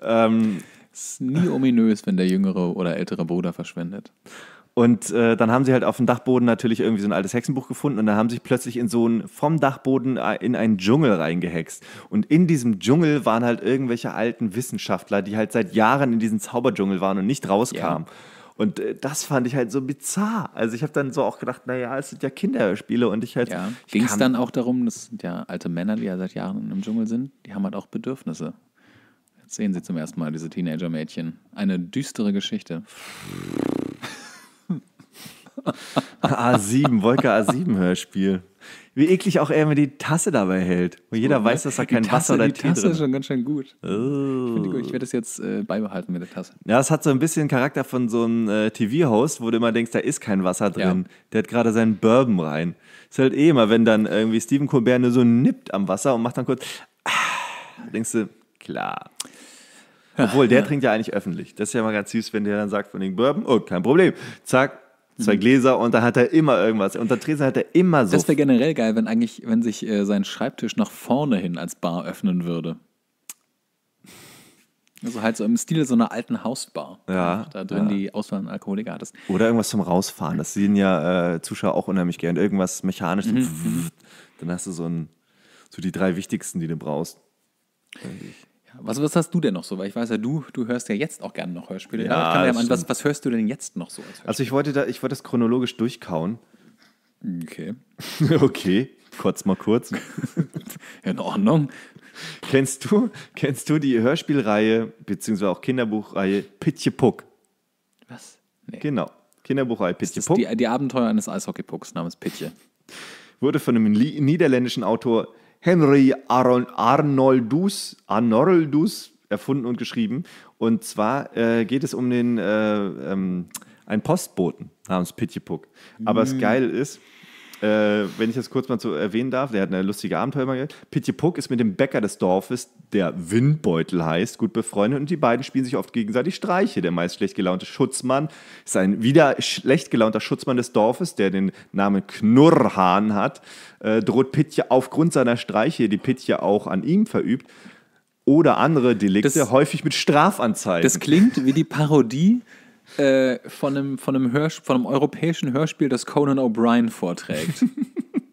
Ähm, es ist nie ominös, wenn der jüngere oder ältere Bruder verschwendet. Und äh, dann haben sie halt auf dem Dachboden natürlich irgendwie so ein altes Hexenbuch gefunden und dann haben sich plötzlich in so einen, vom Dachboden äh, in einen Dschungel reingehext. Und in diesem Dschungel waren halt irgendwelche alten Wissenschaftler, die halt seit Jahren in diesem Zauberdschungel waren und nicht rauskamen. Ja. Und äh, das fand ich halt so bizarr. Also ich habe dann so auch gedacht, naja, es sind ja Kinderspiele und ich halt. Ja. Ging es dann auch darum, das sind ja alte Männer, die ja seit Jahren im Dschungel sind, die haben halt auch Bedürfnisse Jetzt sehen sie zum ersten Mal, diese Teenager-Mädchen. Eine düstere Geschichte. A7, Wolke A7 Hörspiel. Wie eklig auch er mir die Tasse dabei hält. Wo jeder oh, weiß, dass da kein Tasse, Wasser oder die Tee Tasse drin ist. schon ganz schön gut. Oh. Ich, gut. ich werde das jetzt äh, beibehalten mit der Tasse. Ja, es hat so ein bisschen Charakter von so einem äh, TV-Host, wo du immer denkst, da ist kein Wasser drin. Ja. Der hat gerade seinen Bourbon rein. Ist halt eh immer, wenn dann irgendwie Stephen Colbert nur so nippt am Wasser und macht dann kurz. Ah, denkst du, klar. Obwohl, der trinkt ja eigentlich öffentlich. Das ist ja mal ganz süß, wenn der dann sagt von den Bourbon, oh, kein Problem. Zack, zwei mhm. Gläser und da hat er immer irgendwas. Unter Tresen hat er immer so. Das wäre generell geil, wenn eigentlich, wenn sich äh, sein Schreibtisch nach vorne hin als Bar öffnen würde. Also halt so im Stil so einer alten Hausbar. Ja. Da drin ja. die Auswahl an Alkoholiker hattest. Oder irgendwas zum Rausfahren. Das sehen ja äh, Zuschauer auch unheimlich gern. Irgendwas mechanisch. Mhm. Dann hast du so, ein, so die drei wichtigsten, die du brauchst. Eigentlich. Was, was hast du denn noch so? Weil ich weiß ja, du, du hörst ja jetzt auch gerne noch Hörspiele. Ja, ja was, was hörst du denn jetzt noch so? Als also ich wollte, da, ich wollte das chronologisch durchkauen. Okay. *laughs* okay, kurz mal kurz. *laughs* In Ordnung. Kennst du, kennst du die Hörspielreihe, beziehungsweise auch Kinderbuchreihe Pitche Puck? Was? Nee. Genau. Kinderbuchreihe Pitchepuck. Die, die Abenteuer eines Eishockeypucks namens Pitche. Wurde von einem niederländischen Autor Henry Aron Arnoldus, Arnoldus erfunden und geschrieben. Und zwar äh, geht es um den, äh, ähm, einen Postboten namens Pitjepuck. Aber mm. das mhm. Geile ist, äh, wenn ich das kurz mal so erwähnen darf, der hat eine lustige Abenteuer gehabt. Pitje Puck ist mit dem Bäcker des Dorfes, der Windbeutel heißt, gut befreundet und die beiden spielen sich oft gegenseitig Streiche. Der meist schlecht gelaunte Schutzmann ist ein wieder schlecht gelaunter Schutzmann des Dorfes, der den Namen Knurrhahn hat. Äh, droht Pitje aufgrund seiner Streiche, die Pitje auch an ihm verübt, oder andere Delikte, das, häufig mit Strafanzeigen. Das klingt wie die Parodie äh, von, einem, von, einem Hörs von einem europäischen Hörspiel, das Conan O'Brien vorträgt.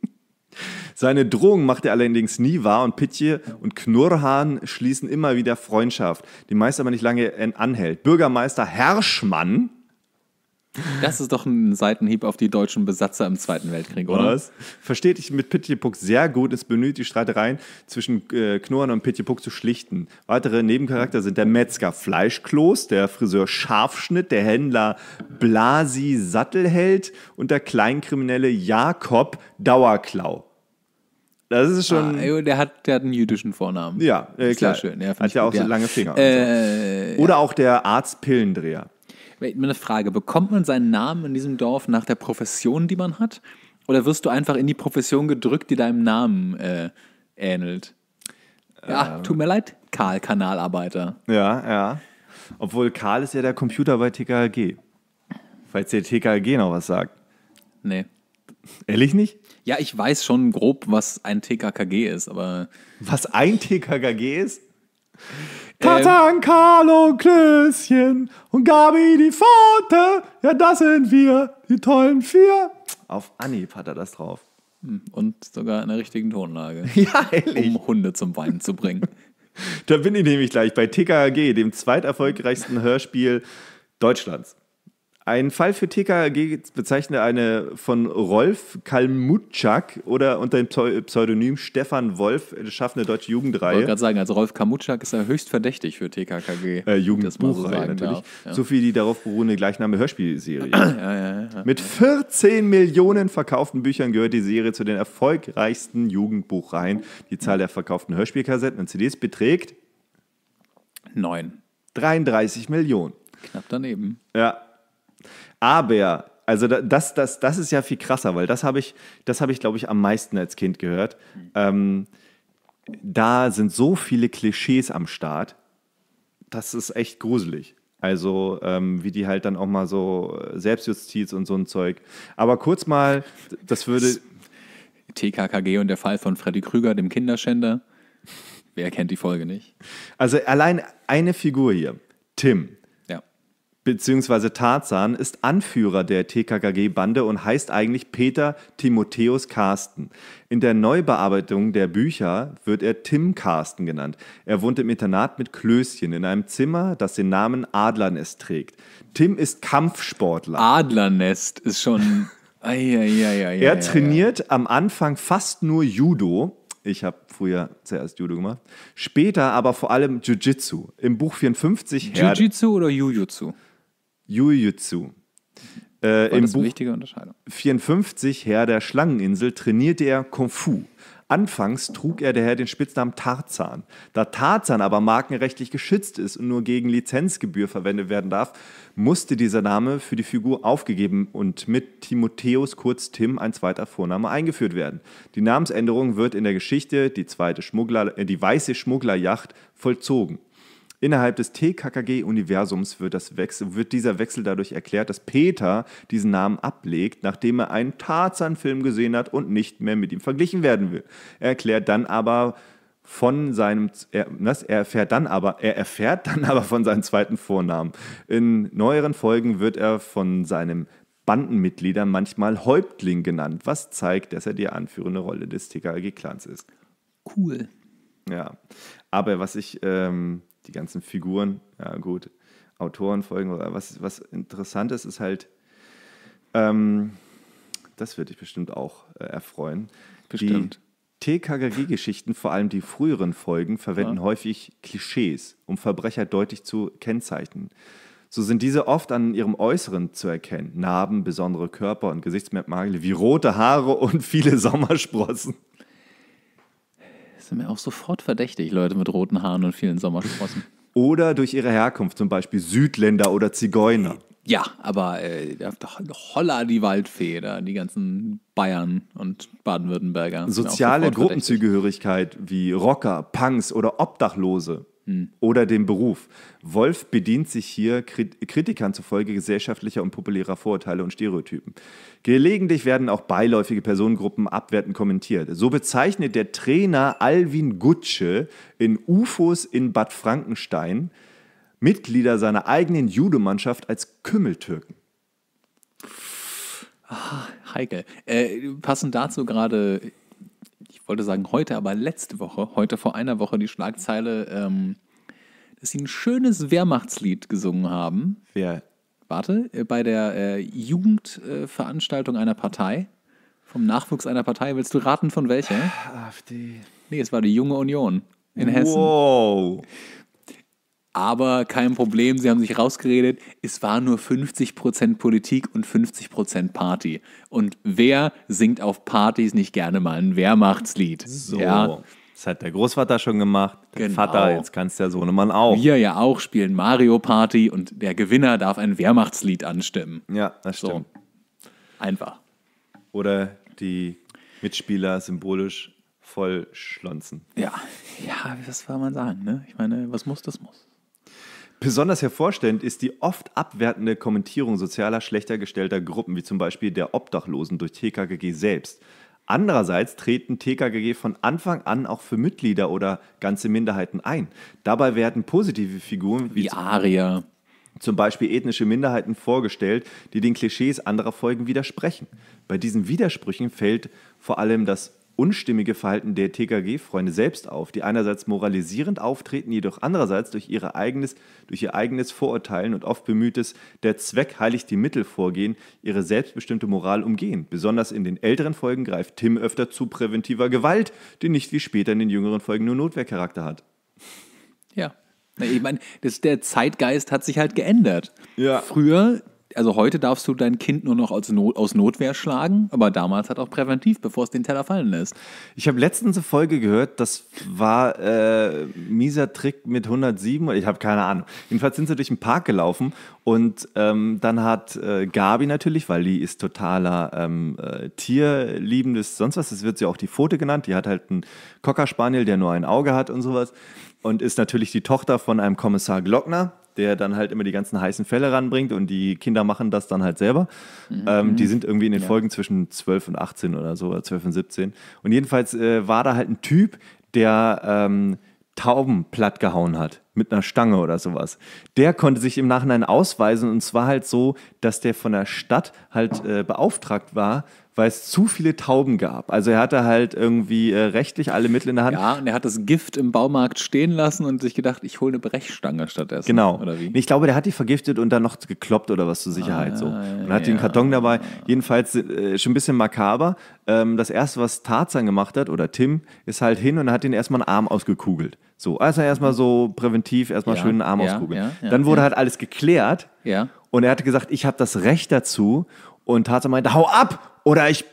*laughs* Seine Drohung macht er allerdings nie wahr und Pitje und Knurrhahn schließen immer wieder Freundschaft, die meist aber nicht lange anhält. Bürgermeister Herrschmann das ist doch ein Seitenhieb auf die deutschen Besatzer im Zweiten Weltkrieg, oder? Was? Versteht ich mit Pitjepuck sehr gut. Es bemüht, die Streitereien zwischen äh, Knurren und Pitjepuck zu schlichten. Weitere Nebencharakter sind der Metzger Fleischkloß, der Friseur Scharfschnitt, der Händler Blasi Sattelheld und der Kleinkriminelle Jakob Dauerklau. Das ist schon. Ah, der, hat, der hat einen jüdischen Vornamen. Ja, äh, klar. Sehr schön. Ja, hat ja auch gut, so ja. lange Finger. Äh, so. Oder ja. auch der Arzt Pillendreher. Eine Frage, bekommt man seinen Namen in diesem Dorf nach der Profession, die man hat? Oder wirst du einfach in die Profession gedrückt, die deinem Namen äh, ähnelt? Ja, ähm. tut mir leid, Karl Kanalarbeiter. Ja, ja. Obwohl Karl ist ja der Computer bei TKG. Falls dir TKG noch was sagt. Nee. Ehrlich nicht? Ja, ich weiß schon grob, was ein TKKG ist, aber. Was ein TKKG ist? Tatan, ähm, Carlo, Klößchen und Gabi die Pfote. Ja, das sind wir, die tollen vier. Auf Anhieb hat er das drauf. Hm, und sogar in der richtigen Tonlage. *laughs* Ja, ehrlich. Um Hunde zum Weinen zu bringen. *laughs* da bin ich nämlich gleich bei TKG, dem zweiterfolgreichsten Hörspiel Deutschlands. Ein Fall für TKG bezeichnet eine von Rolf Kalmutschak oder unter dem Pseudonym Stefan Wolf geschaffene deutsche Jugendreihe. Ich wollte gerade sagen, also Rolf Kalmutschak ist ja höchst verdächtig für TKKG. Äh, Jugendbuchreihe natürlich. Ja. So viel die darauf beruhende gleichname Hörspielserie. Ja, ja, Mit 14 Millionen verkauften Büchern gehört die Serie zu den erfolgreichsten Jugendbuchreihen. Die Zahl der verkauften Hörspielkassetten und CDs beträgt 9. 33 Millionen. Knapp daneben. Ja, aber, also das, das, das ist ja viel krasser, weil das habe ich, das ich, glaube ich, am meisten als Kind gehört. Ähm, da sind so viele Klischees am Start, das ist echt gruselig. Also ähm, wie die halt dann auch mal so Selbstjustiz und so ein Zeug. Aber kurz mal, das würde... TKKG und der Fall von Freddy Krüger, dem Kinderschänder. Wer kennt die Folge nicht? Also allein eine Figur hier, Tim, beziehungsweise Tarzan ist Anführer der TKKG-Bande und heißt eigentlich Peter Timotheus Carsten. In der Neubearbeitung der Bücher wird er Tim Carsten genannt. Er wohnt im Internat mit Klößchen in einem Zimmer, das den Namen Adlernest trägt. Tim ist Kampfsportler. Adlernest ist schon. Ai, ai, ai, er trainiert am Anfang fast nur Judo ich habe früher zuerst Judo gemacht. Später aber vor allem Jiu-Jitsu. Im Buch 54 Jiu-Jitsu oder Jujutsu? Jujutsu. Äh, im das ist eine wichtige Unterscheidung. 54, Herr der Schlangeninsel, trainierte er Kung Fu. Anfangs trug er daher den Spitznamen Tarzan. Da Tarzan aber markenrechtlich geschützt ist und nur gegen Lizenzgebühr verwendet werden darf, musste dieser Name für die Figur aufgegeben und mit Timotheus kurz Tim ein zweiter Vorname eingeführt werden. Die Namensänderung wird in der Geschichte die, zweite Schmuggler, äh, die weiße Schmugglerjacht vollzogen. Innerhalb des TKKG-Universums wird, wird, dieser Wechsel dadurch erklärt, dass Peter diesen Namen ablegt, nachdem er einen Tarzan-Film gesehen hat und nicht mehr mit ihm verglichen werden will. Er erklärt dann aber von seinem er, was, er erfährt dann aber er erfährt dann aber von seinem zweiten Vornamen. In neueren Folgen wird er von seinem Bandenmitglieder manchmal Häuptling genannt, was zeigt, dass er die anführende Rolle des TKG-Clans ist. Cool. Ja, aber was ich ähm, die ganzen Figuren, ja gut, Autoren folgen. Oder was, was interessant ist, ist halt, ähm, das würde ich bestimmt auch äh, erfreuen. Bestimmt. tkg geschichten vor allem die früheren Folgen, verwenden ja. häufig Klischees, um Verbrecher deutlich zu kennzeichnen. So sind diese oft an ihrem Äußeren zu erkennen. Narben, besondere Körper und Gesichtsmerkmale wie rote Haare und viele Sommersprossen. Sind mir auch sofort verdächtig, Leute mit roten Haaren und vielen Sommersprossen. *laughs* Oder durch ihre Herkunft, zum Beispiel Südländer oder Zigeuner. Ja, aber äh, holla die Waldfeder, die ganzen Bayern und Baden-Württemberger. Soziale Gruppenzugehörigkeit wie Rocker, Punks oder Obdachlose hm. oder dem Beruf. Wolf bedient sich hier Kritikern zufolge gesellschaftlicher und populärer Vorurteile und Stereotypen. Gelegentlich werden auch beiläufige Personengruppen abwertend kommentiert. So bezeichnet der Trainer Alwin Gutsche in UFOs in Bad Frankenstein Mitglieder seiner eigenen Judemannschaft als Kümmeltürken. Ah, heikel. Äh, passend dazu gerade wollte sagen heute, aber letzte Woche, heute vor einer Woche die Schlagzeile, ähm, dass sie ein schönes Wehrmachtslied gesungen haben. Wer? Warte, äh, bei der äh, Jugendveranstaltung äh, einer Partei, vom Nachwuchs einer Partei, willst du raten von welcher? AfD. Ah, nee, es war die Junge Union in wow. Hessen. Wow. Aber kein Problem, sie haben sich rausgeredet, es war nur 50% Politik und 50% Party. Und wer singt auf Partys nicht gerne mal ein Wehrmachtslied? So. Ja. Das hat der Großvater schon gemacht. Der genau. Vater, jetzt kannst der Sohnemann auch. Wir ja auch spielen Mario Party und der Gewinner darf ein Wehrmachtslied anstimmen. Ja, das so. stimmt. Einfach. Oder die Mitspieler symbolisch voll schlonzen. Ja, ja, was soll man sagen, ne? Ich meine, was muss, das muss. Besonders hervorstellend ist die oft abwertende Kommentierung sozialer schlechter gestellter Gruppen, wie zum Beispiel der Obdachlosen durch TKGG selbst. Andererseits treten TKGG von Anfang an auch für Mitglieder oder ganze Minderheiten ein. Dabei werden positive Figuren wie, wie Arier zum Beispiel ethnische Minderheiten vorgestellt, die den Klischees anderer Folgen widersprechen. Bei diesen Widersprüchen fällt vor allem das unstimmige Verhalten der TKG-Freunde selbst auf, die einerseits moralisierend auftreten, jedoch andererseits durch, ihre eigenes, durch ihr eigenes Vorurteilen und oft bemühtes der Zweck heiligt die Mittel vorgehen, ihre selbstbestimmte Moral umgehen. Besonders in den älteren Folgen greift Tim öfter zu präventiver Gewalt, die nicht wie später in den jüngeren Folgen nur Notwehrcharakter hat. Ja. Ich meine, der Zeitgeist hat sich halt geändert. Ja. Früher also heute darfst du dein Kind nur noch aus, Not, aus Notwehr schlagen, aber damals hat auch präventiv, bevor es den Teller fallen lässt. Ich habe letztens eine Folge gehört, das war äh, mieser Trick mit 107, ich habe keine Ahnung. Jedenfalls sind sie durch den Park gelaufen und ähm, dann hat äh, Gabi natürlich, weil die ist totaler ähm, äh, tierliebendes sonst was, das wird sie auch die Pfote genannt, die hat halt einen Cocker Spaniel, der nur ein Auge hat und sowas und ist natürlich die Tochter von einem Kommissar Glockner der dann halt immer die ganzen heißen Fälle ranbringt und die Kinder machen das dann halt selber. Mhm. Ähm, die mhm. sind irgendwie in den ja. Folgen zwischen 12 und 18 oder so, oder 12 und 17. Und jedenfalls äh, war da halt ein Typ, der ähm, Tauben plattgehauen hat mit einer Stange oder sowas. Der konnte sich im Nachhinein ausweisen und zwar halt so, dass der von der Stadt halt äh, beauftragt war, weil es zu viele Tauben gab. Also er hatte halt irgendwie äh, rechtlich alle Mittel in der Hand. Ja, und er hat das Gift im Baumarkt stehen lassen und sich gedacht, ich hole eine Brechstange stattdessen. Genau. Oder wie? Ich glaube, der hat die vergiftet und dann noch gekloppt oder was zur Sicherheit. Ah, so. Und hat ja. den Karton dabei. Jedenfalls äh, schon ein bisschen makaber. Ähm, das erste, was Tarzan gemacht hat, oder Tim, ist halt hin und hat den erstmal einen Arm ausgekugelt. So, also erstmal so präventiv, erstmal ja, schön einen Arm ja, auskugeln. Ja, dann wurde halt alles geklärt. Ja. Und er hatte gesagt, ich habe das Recht dazu. Und Tarzan meinte, hau ab! oder ich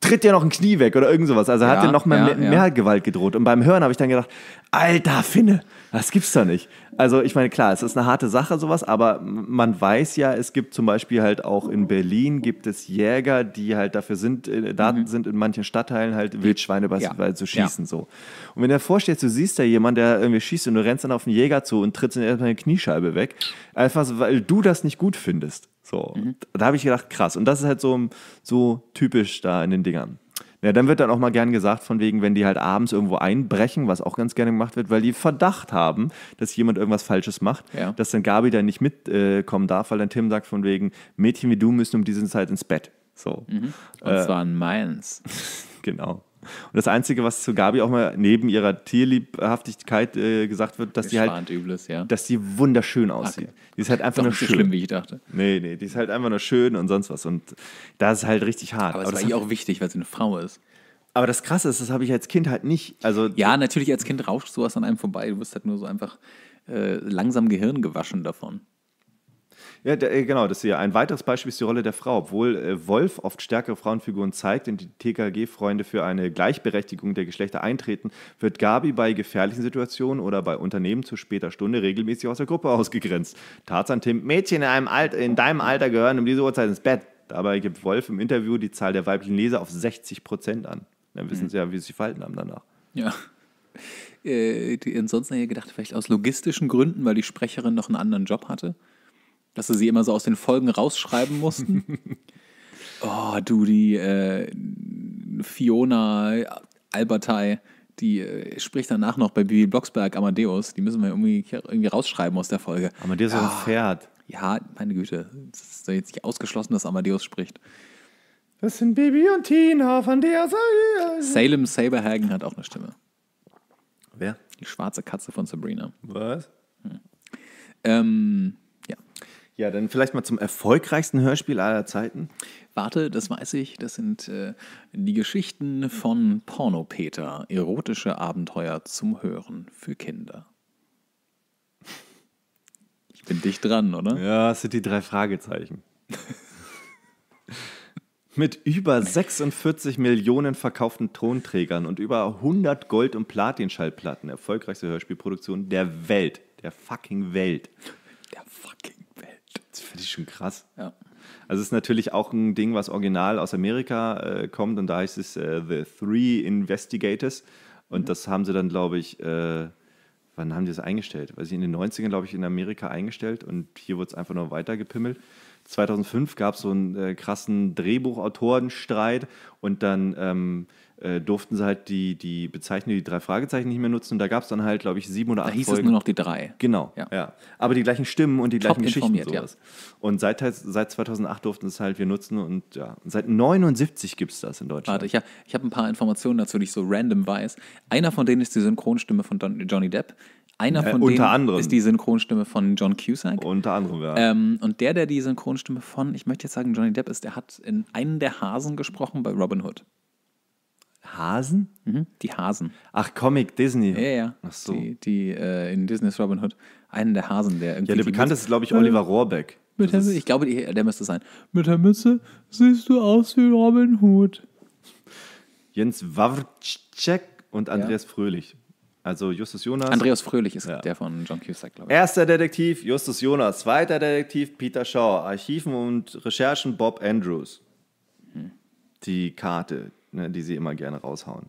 tritt dir noch ein Knie weg oder irgend sowas. Also ja, hat dir noch mal ja, mehr, ja. mehr, Gewalt gedroht. Und beim Hören habe ich dann gedacht, alter Finne, das gibt's doch nicht. Also ich meine, klar, es ist eine harte Sache sowas, aber man weiß ja, es gibt zum Beispiel halt auch in Berlin gibt es Jäger, die halt dafür sind, äh, da mhm. sind in manchen Stadtteilen halt Wildschweine beispielsweise zu schießen so. Und wenn du davor stehst, du siehst da jemanden, der irgendwie schießt und du rennst dann auf den Jäger zu und trittst ihm erstmal eine Kniescheibe weg, einfach so, weil du das nicht gut findest. So, mhm. da habe ich gedacht, krass. Und das ist halt so, so typisch da in den Dingern. Ja, dann wird dann auch mal gern gesagt, von wegen, wenn die halt abends irgendwo einbrechen, was auch ganz gerne gemacht wird, weil die Verdacht haben, dass jemand irgendwas Falsches macht, ja. dass dann Gabi da nicht mitkommen äh, darf, weil dann Tim sagt von wegen, Mädchen wie du müssen um diese Zeit ins Bett. So. Mhm. Und äh, zwar in Mainz. *laughs* genau. Und das Einzige, was zu Gabi auch mal neben ihrer Tierliebhaftigkeit äh, gesagt wird, dass sie halt, Übles, ja. dass sie wunderschön aussieht. Okay. Die ist halt einfach Doch nur schön. so schlimm, wie ich dachte. Nee, nee, die ist halt einfach nur schön und sonst was. Und das ist halt richtig hart. Aber es war ihr auch wichtig, weil sie eine Frau ist. Aber das Krasse ist, das habe ich als Kind halt nicht. Also ja, natürlich als Kind rauscht sowas an einem vorbei. Du wirst halt nur so einfach äh, langsam Gehirn gewaschen davon. Ja, der, äh, genau, das ist ja Ein weiteres Beispiel ist die Rolle der Frau. Obwohl äh, Wolf oft stärkere Frauenfiguren zeigt und die TKG-Freunde für eine Gleichberechtigung der Geschlechter eintreten, wird Gabi bei gefährlichen Situationen oder bei Unternehmen zu später Stunde regelmäßig aus der Gruppe ausgegrenzt. Tarzan Tim, Mädchen in, einem Alt, in deinem Alter gehören um diese Uhrzeit ins Bett. Dabei gibt Wolf im Interview die Zahl der weiblichen Leser auf 60 Prozent an. Dann wissen mhm. sie ja, wie sie sich verhalten haben danach. Ja. Äh, ansonsten hätte ich gedacht, vielleicht aus logistischen Gründen, weil die Sprecherin noch einen anderen Job hatte dass sie sie immer so aus den Folgen rausschreiben mussten. *laughs* oh, du, die äh, Fiona Albertai, die äh, spricht danach noch bei Bibi Blocksberg Amadeus. Die müssen wir irgendwie, irgendwie rausschreiben aus der Folge. Amadeus ja. ist ein ah, Pferd. Ja, meine Güte. Es ist doch jetzt nicht ausgeschlossen, dass Amadeus spricht. Das sind Bibi und Tina von der Seite. Salem Saberhagen hat auch eine Stimme. Wer? Die schwarze Katze von Sabrina. Was? Hm. Ähm, ja. Ja, dann vielleicht mal zum erfolgreichsten Hörspiel aller Zeiten. Warte, das weiß ich. Das sind äh, die Geschichten von Pornopeter. Erotische Abenteuer zum Hören für Kinder. Ich bin dicht dran, oder? Ja, das sind die drei Fragezeichen. *laughs* Mit über 46 Millionen verkauften Tonträgern und über 100 Gold- und Platin-Schallplatten. Erfolgreichste Hörspielproduktion der Welt. Der fucking Welt. Der fucking das finde ich schon krass. Ja. Also es ist natürlich auch ein Ding, was original aus Amerika äh, kommt und da heißt es äh, The Three Investigators und mhm. das haben sie dann, glaube ich, äh, wann haben die das eingestellt? Weil sie in den 90ern, glaube ich, in Amerika eingestellt und hier wurde es einfach nur weitergepimmelt. 2005 gab es so einen äh, krassen Drehbuchautorenstreit und dann... Ähm, äh, durften sie halt die, die Bezeichnung, die drei Fragezeichen nicht mehr nutzen. Und da gab es dann halt, glaube ich, sieben oder acht. Da hieß Folgen. es nur noch die drei. Genau, ja. ja. Aber die gleichen Stimmen und die Top gleichen Geschichten und sowas. Ja. Und seit, halt, seit 2008 durften es halt wir nutzen und ja, seit 79 gibt es das in Deutschland. Warte, ich habe hab ein paar Informationen dazu, die ich so random weiß. Einer von denen ist die Synchronstimme von Don, Johnny Depp. Einer äh, von äh, denen anderem. ist die Synchronstimme von John Cusack. Unter anderem, ja. Ähm, und der, der die Synchronstimme von, ich möchte jetzt sagen, Johnny Depp ist, der hat in einen der Hasen gesprochen bei Robin Hood. Hasen? Mhm, die Hasen. Ach, Comic Disney. Ja, ja. Ach so. Die, die äh, in Disney's Robin Hood. Einen der Hasen, der irgendwie. Ja, der bekannteste ist, glaube ich, Oliver äh, Rohrbeck. Mit der, ich glaube, die, der müsste sein. Mit der Mütze siehst du aus wie Robin Hood. Jens Wawrczyk und Andreas ja. Fröhlich. Also Justus Jonas. Andreas Fröhlich ist ja. der von John Cusack, glaube ich. Erster Detektiv Justus Jonas, zweiter Detektiv Peter Shaw, Archiven und Recherchen Bob Andrews. Hm. Die Karte, ne, die sie immer gerne raushauen.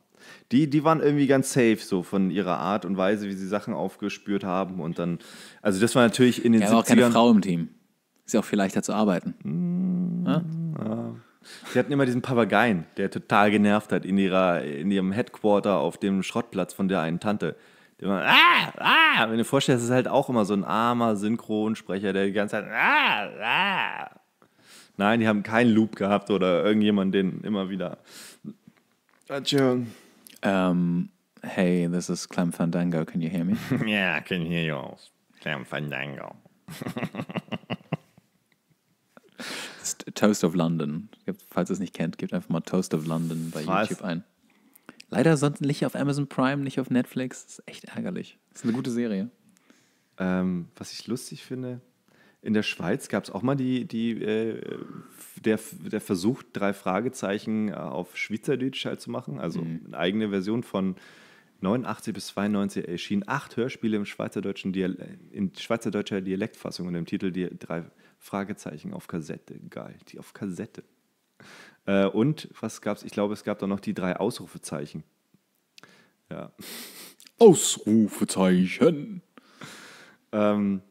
Die, die waren irgendwie ganz safe, so von ihrer Art und Weise, wie sie Sachen aufgespürt haben. Und dann, also das war natürlich in den ja, 70ern. auch keine Frau im Team. Ist ja auch viel leichter zu arbeiten. Mm, ja? Sie hatten immer diesen Papageien, der total genervt hat in, ihrer, in ihrem Headquarter auf dem Schrottplatz von der einen Tante. Der immer, ah, ah, wenn du dir vorstellst, das ist halt auch immer so ein armer Synchronsprecher, der die ganze Zeit, ah, ah. Nein, die haben keinen Loop gehabt oder irgendjemand, den immer wieder Adjourn. Um, hey, this is Clem Fandango. Can you hear me? *laughs* yeah, I can hear you all. Clem Fandango. *laughs* Toast of London. Falls ihr es nicht kennt, gebt einfach mal Toast of London bei Was? YouTube ein. Leider sonst nicht auf Amazon Prime, nicht auf Netflix. Das ist echt ärgerlich. Das ist eine gute Serie. Ähm, was ich lustig finde, in der Schweiz gab es auch mal die, die, äh, der, der Versuch, drei Fragezeichen äh, auf Schweizerdeutsch halt zu machen. Also mhm. eine eigene Version von 89 bis 92 erschienen acht Hörspiele im schweizerdeutschen Dialekt, in schweizerdeutscher Dialektfassung und im Titel die drei Fragezeichen auf Kassette. Geil, die auf Kassette. Äh, und was gab es? Ich glaube, es gab da noch die drei Ausrufezeichen. Ja. Ausrufezeichen. ähm,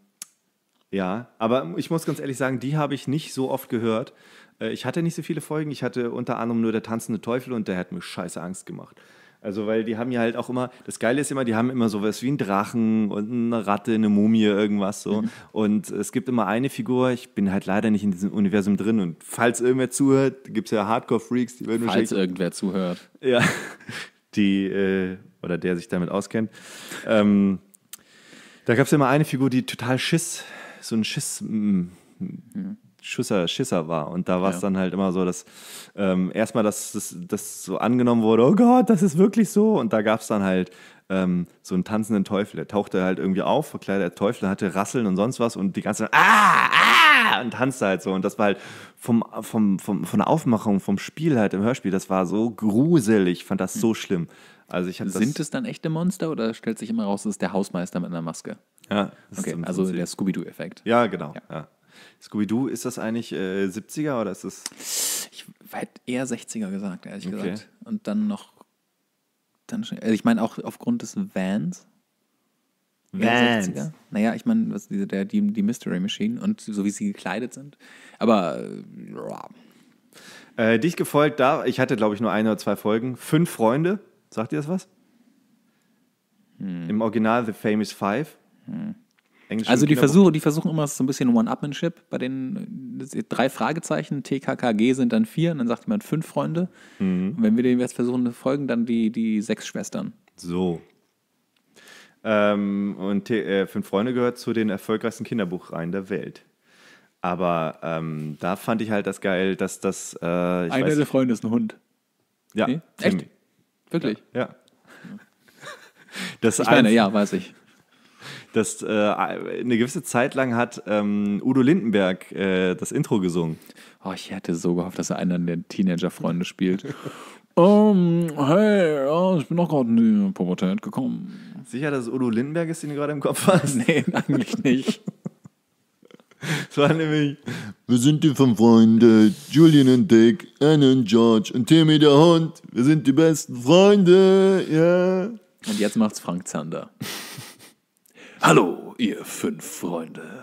ja, aber ich muss ganz ehrlich sagen, die habe ich nicht so oft gehört. Äh, ich hatte nicht so viele Folgen. Ich hatte unter anderem nur der tanzende Teufel und der hat mir scheiße Angst gemacht. Also, weil die haben ja halt auch immer, das Geile ist immer, die haben immer sowas wie einen Drachen und eine Ratte, eine Mumie, irgendwas so. Mhm. Und es gibt immer eine Figur, ich bin halt leider nicht in diesem Universum drin und falls irgendwer zuhört, gibt es ja Hardcore-Freaks, die werden Falls irgendwer zuhört. Ja, *laughs* die, äh, oder der sich damit auskennt. Ähm, da gab es immer eine Figur, die total Schiss so ein Schiss, mh, mhm. Schisser, war. Und da war es ja. dann halt immer so, dass ähm, erstmal, dass das, das so angenommen wurde, oh Gott, das ist wirklich so. Und da gab es dann halt ähm, so einen tanzenden Teufel. Der tauchte halt irgendwie auf, verkleideter Teufel, hatte Rasseln und sonst was und die ganze Zeit, ah, ah, und tanzte halt so. Und das war halt vom, vom, vom, von der Aufmachung, vom Spiel halt im Hörspiel, das war so gruselig, ich fand das hm. so schlimm. Also ich Sind es dann echte Monster oder stellt sich immer raus, es ist der Hausmeister mit einer Maske? Ja, okay, also der Scooby-Doo-Effekt. Ja, genau. Ja. Ja. Scooby-Doo, ist das eigentlich äh, 70er oder ist das. Ich hätte eher 60er gesagt, ehrlich okay. gesagt. Und dann noch. Dann schon, also ich meine auch aufgrund des Vans. Vans. 60er. Naja, ich meine, der, die, die Mystery Machine und so wie sie gekleidet sind. Aber. Äh, äh dich gefolgt da, ich hatte glaube ich nur ein oder zwei Folgen. Fünf Freunde, sagt ihr das was? Hm. Im Original The Famous Five. Hm. Also die versuchen, die versuchen immer so ein bisschen One-Upmanship. Bei den drei Fragezeichen, TKKG sind dann vier und dann sagt jemand fünf Freunde. Mhm. Und wenn wir dem jetzt versuchen zu folgen, dann die, die sechs Schwestern. So. Ähm, und äh, Fünf Freunde gehört zu den erfolgreichsten Kinderbuchreihen der Welt. Aber ähm, da fand ich halt das geil, dass das. Äh, Einer der Freunde ist ein Hund. Ja. Nee? Echt? Wirklich? Ja. ja. *laughs* Das ich meine, ja, weiß ich dass äh, eine gewisse Zeit lang hat ähm, Udo Lindenberg äh, das Intro gesungen. Oh, ich hätte so gehofft, dass er einer der Teenager-Freunde spielt. um, *laughs* ähm, hey, oh, ich bin auch gerade in die Pubertät gekommen. Sicher, dass Udo Lindenberg ist, den du gerade im Kopf hast? *laughs* nee, eigentlich nicht. Es war nämlich, wir sind die fünf Freunde, Julian und Dick, Anne und George und Timmy der Hund. Wir sind die besten Freunde, ja. Yeah. Und jetzt macht's Frank Zander. *laughs* Hallo, ihr fünf Freunde.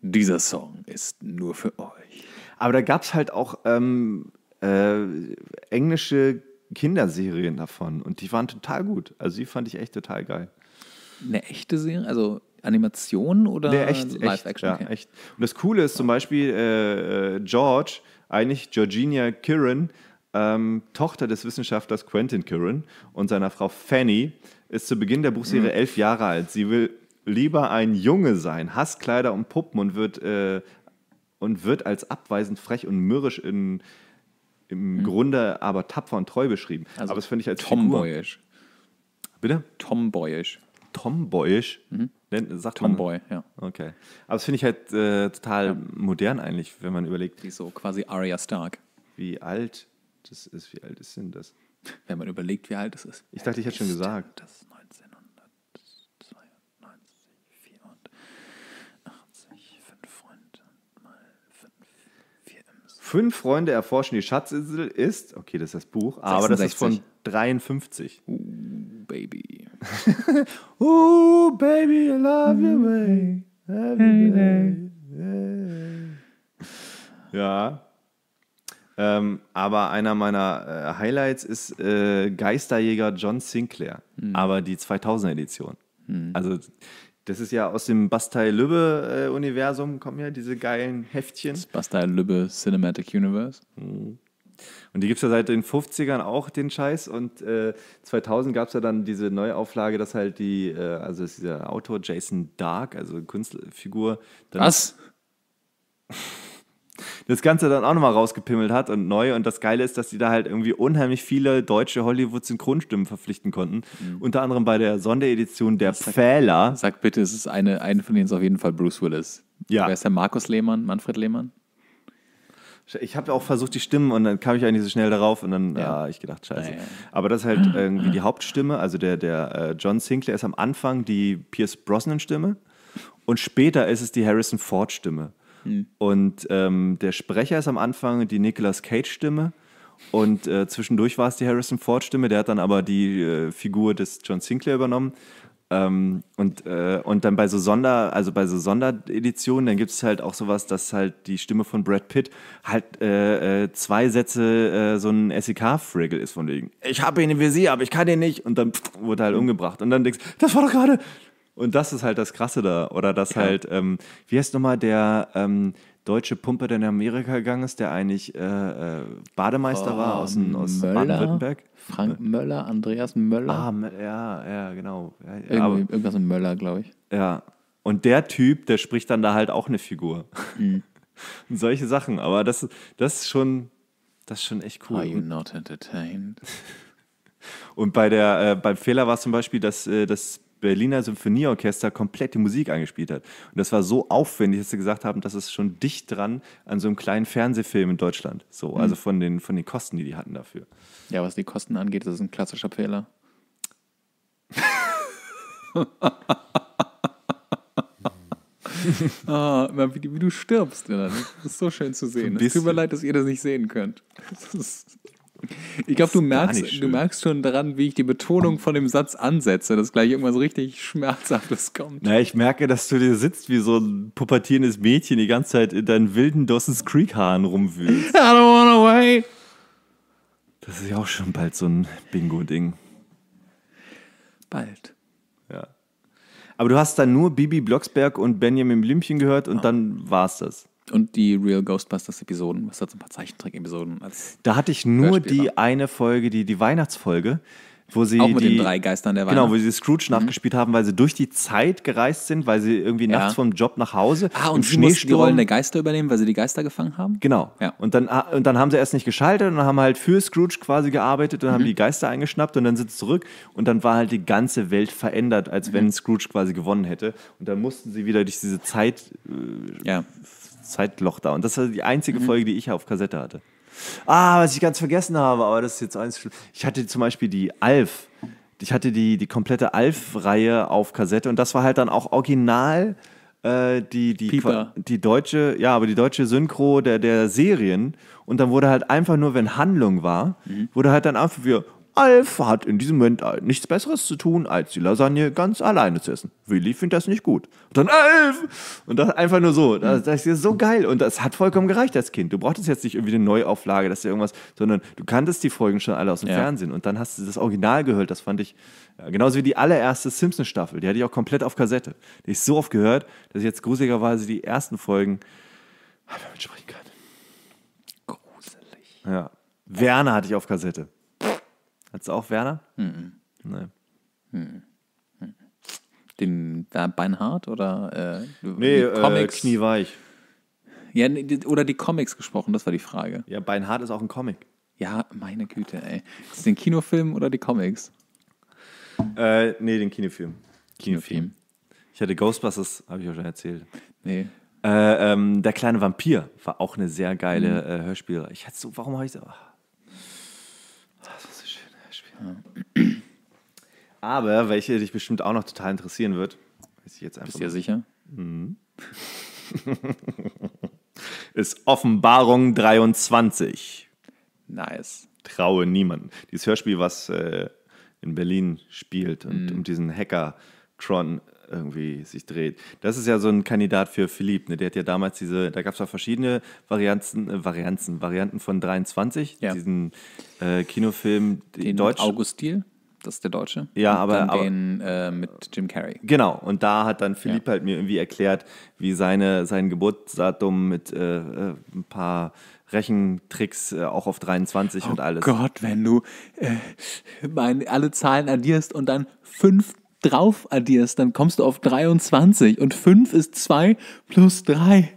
Dieser Song ist nur für euch. Aber da gab es halt auch ähm, äh, englische Kinderserien davon und die waren total gut. Also die fand ich echt total geil. Eine echte Serie? Also Animation oder nee, echt, Live-Action? Ja, okay. echt. Und das Coole ist zum Beispiel äh, äh, George, eigentlich Georgina Kirin, ähm, Tochter des Wissenschaftlers Quentin Kirin und seiner Frau Fanny, ist zu Beginn der Buchserie mhm. elf Jahre alt. Sie will lieber ein Junge sein, hasst Kleider und Puppen und wird, äh, und wird als abweisend, frech und mürrisch in, im mhm. Grunde aber tapfer und treu beschrieben. Also aber das finde ich als Tomboyisch. Figur. Bitte? Tomboyisch. Tomboyisch? Mhm. Nennt, sagt Tomboy, man. ja. Okay. Aber das finde ich halt äh, total ja. modern eigentlich, wenn man überlegt. Die so quasi Arya Stark. Wie alt das ist, wie alt ist denn das? Wenn man überlegt, wie alt es ist. Ich dachte, ich hätte schon gesagt. Das ist neu. Fünf Freunde erforschen die Schatzinsel ist, okay, das ist das Buch, 66. aber das ist von 53. Ooh, baby. *laughs* Ooh, baby, I love you, way. Every day. Ja. Ähm, aber einer meiner äh, Highlights ist äh, Geisterjäger John Sinclair, mhm. aber die 2000er Edition. Mhm. Also das ist ja aus dem Bastei-Lübbe-Universum, kommen ja diese geilen Heftchen. Das Bastei-Lübbe Cinematic Universe. Mhm. Und die gibt es ja seit den 50ern auch, den Scheiß. Und äh, 2000 gab es ja dann diese Neuauflage, dass halt die, äh, also dieser Autor Jason Dark, also Künstlerfigur. Was? *laughs* das Ganze dann auch nochmal rausgepimmelt hat und neu. Und das Geile ist, dass die da halt irgendwie unheimlich viele deutsche Hollywood-Synchronstimmen verpflichten konnten. Mhm. Unter anderem bei der Sonderedition Der Pfähler. Sag bitte, es ist eine, eine von denen ist auf jeden Fall Bruce Willis. Ja. Wer ist der Markus Lehmann, Manfred Lehmann? Ich habe auch versucht, die Stimmen und dann kam ich eigentlich so schnell darauf und dann ja. ah, ich gedacht, scheiße. Ja, ja. Aber das ist halt *clears throat* irgendwie die Hauptstimme, also der, der äh, John Sinclair ist am Anfang die Pierce Brosnan-Stimme und später ist es die Harrison Ford-Stimme. Hm. Und ähm, der Sprecher ist am Anfang die Nicolas Cage-Stimme. Und äh, zwischendurch war es die Harrison Ford-Stimme, der hat dann aber die äh, Figur des John Sinclair übernommen. Ähm, und, äh, und dann bei so Sonder, also bei so Sondereditionen, dann gibt es halt auch sowas, dass halt die Stimme von Brad Pitt halt äh, äh, zwei Sätze äh, so ein SEK-Fraggle ist von wegen, ich habe ihn im Visier, aber ich kann ihn nicht. Und dann pff, wurde er halt umgebracht. Und dann denkst du, das war doch gerade, und das ist halt das Krasse da. Oder dass ja. halt, ähm, wie heißt nochmal der ähm, deutsche Pumper, der in Amerika gegangen ist, der eigentlich äh, äh Bademeister oh, war aus, aus Baden-Württemberg? Frank Möller, Andreas Möller. Ah, ja, ja, genau. Ja, Irgendwie, irgendwas mit Möller, glaube ich. Ja. Und der Typ, der spricht dann da halt auch eine Figur. Mhm. Und *laughs* solche Sachen. Aber das, das ist schon, das ist schon echt cool. Are you not entertained? Und bei der, äh, beim Fehler war es zum Beispiel, dass äh, das Berliner Symphonieorchester komplett die Musik eingespielt hat. Und das war so aufwendig, dass sie gesagt haben, das ist schon dicht dran an so einem kleinen Fernsehfilm in Deutschland. So, hm. also von den, von den Kosten, die die hatten dafür. Ja, was die Kosten angeht, das ist ein klassischer Fehler. *laughs* ah, wie, wie, du stirbst. Das ist so schön zu sehen. Es tut mir leid, dass ihr das nicht sehen könnt. Das ist ich glaube, du merkst, du merkst schon daran, wie ich die Betonung von dem Satz ansetze, dass gleich irgendwas richtig Schmerzhaftes kommt. Na, ich merke, dass du dir sitzt wie so ein pubertierendes Mädchen die ganze Zeit in deinen wilden Dawson's Creek-Haaren rumwühlst. *laughs* I don't wanna wait. Das ist ja auch schon bald so ein Bingo-Ding. Bald. Ja. Aber du hast dann nur Bibi Blocksberg und Benjamin Blümchen gehört und oh. dann es das. Und die Real Ghostbusters-Episoden, was hat so ein paar Zeichentrick-Episoden? Da hatte ich nur Hörspieler. die eine Folge, die, die Weihnachtsfolge, wo sie. Auch mit die, den drei Geistern der Weihnacht. Genau, wo sie Scrooge mhm. nachgespielt haben, weil sie durch die Zeit gereist sind, weil sie irgendwie ja. nachts vom Job nach Hause. Ah, und sie mussten die Rollen der Geister übernehmen, weil sie die Geister gefangen haben? Genau. Ja. Und, dann, ah, und dann haben sie erst nicht geschaltet und haben halt für Scrooge quasi gearbeitet und mhm. haben die Geister eingeschnappt und dann sind sie zurück und dann war halt die ganze Welt verändert, als mhm. wenn Scrooge quasi gewonnen hätte. Und dann mussten sie wieder durch diese Zeit. Äh, ja Zeitloch da. Und das war die einzige mhm. Folge, die ich auf Kassette hatte. Ah, was ich ganz vergessen habe, aber das ist jetzt eins. Ich hatte zum Beispiel die Alf. Ich hatte die, die komplette Alf-Reihe auf Kassette und das war halt dann auch original äh, die, die, die deutsche, ja, aber die deutsche Synchro der, der Serien. Und dann wurde halt einfach nur, wenn Handlung war, mhm. wurde halt dann einfach wieder Alf hat in diesem Moment halt nichts Besseres zu tun, als die Lasagne ganz alleine zu essen. Willi findet das nicht gut. Und dann Alf! Und das einfach nur so. Das, das ist so geil. Und das hat vollkommen gereicht als Kind. Du brauchtest jetzt nicht irgendwie eine Neuauflage, dass dir irgendwas, sondern du kanntest die Folgen schon alle aus dem ja. Fernsehen. Und dann hast du das Original gehört. Das fand ich ja, genauso wie die allererste Simpsons-Staffel. Die hatte ich auch komplett auf Kassette. Die ich so oft gehört, dass ich jetzt gruseligerweise die ersten Folgen ah, damit sprechen kann. Gruselig. Ja. Werner hatte ich auf Kassette. Hattest du auch Werner? Mhm. Nein. Mhm. Hm. Den Beinhardt oder äh, nee, äh, Comics? Äh, knieweich. Ja, oder die Comics gesprochen, das war die Frage. Ja, Beinhardt ist auch ein Comic. Ja, meine Güte, ey. Ist es den Kinofilm oder die Comics? Äh, nee, den Kinofilm. Kinofilm. Ich hatte Ghostbusters, habe ich auch schon erzählt. Nee. Äh, ähm, der kleine Vampir war auch eine sehr geile mhm. äh, Hörspielreihe. Ich hatte so, warum habe ich so. Oh. Aber welche dich bestimmt auch noch total interessieren wird, weiß ich jetzt einfach. Bist du dir sicher? Mhm. *laughs* ist Offenbarung 23. Nice. Traue niemanden. Dieses Hörspiel, was äh, in Berlin spielt und mm. um diesen Hacker Tron irgendwie sich dreht. Das ist ja so ein Kandidat für Philipp, ne? Der hat ja damals diese, da gab es ja verschiedene Varianzen, äh, Varianten, Varianten von 23, ja. diesen äh, Kinofilm, den Deutsch. August Deal? Das ist der Deutsche. Ja, aber. Dann aber, den äh, mit Jim Carrey. Genau. Und da hat dann Philipp ja. halt mir irgendwie erklärt, wie seine, sein Geburtsdatum mit äh, äh ein paar Rechentricks äh, auch auf 23 oh und alles. Gott, wenn du äh, mein, alle Zahlen addierst und dann 5 drauf addierst, dann kommst du auf 23 und 5 ist 2 plus 3.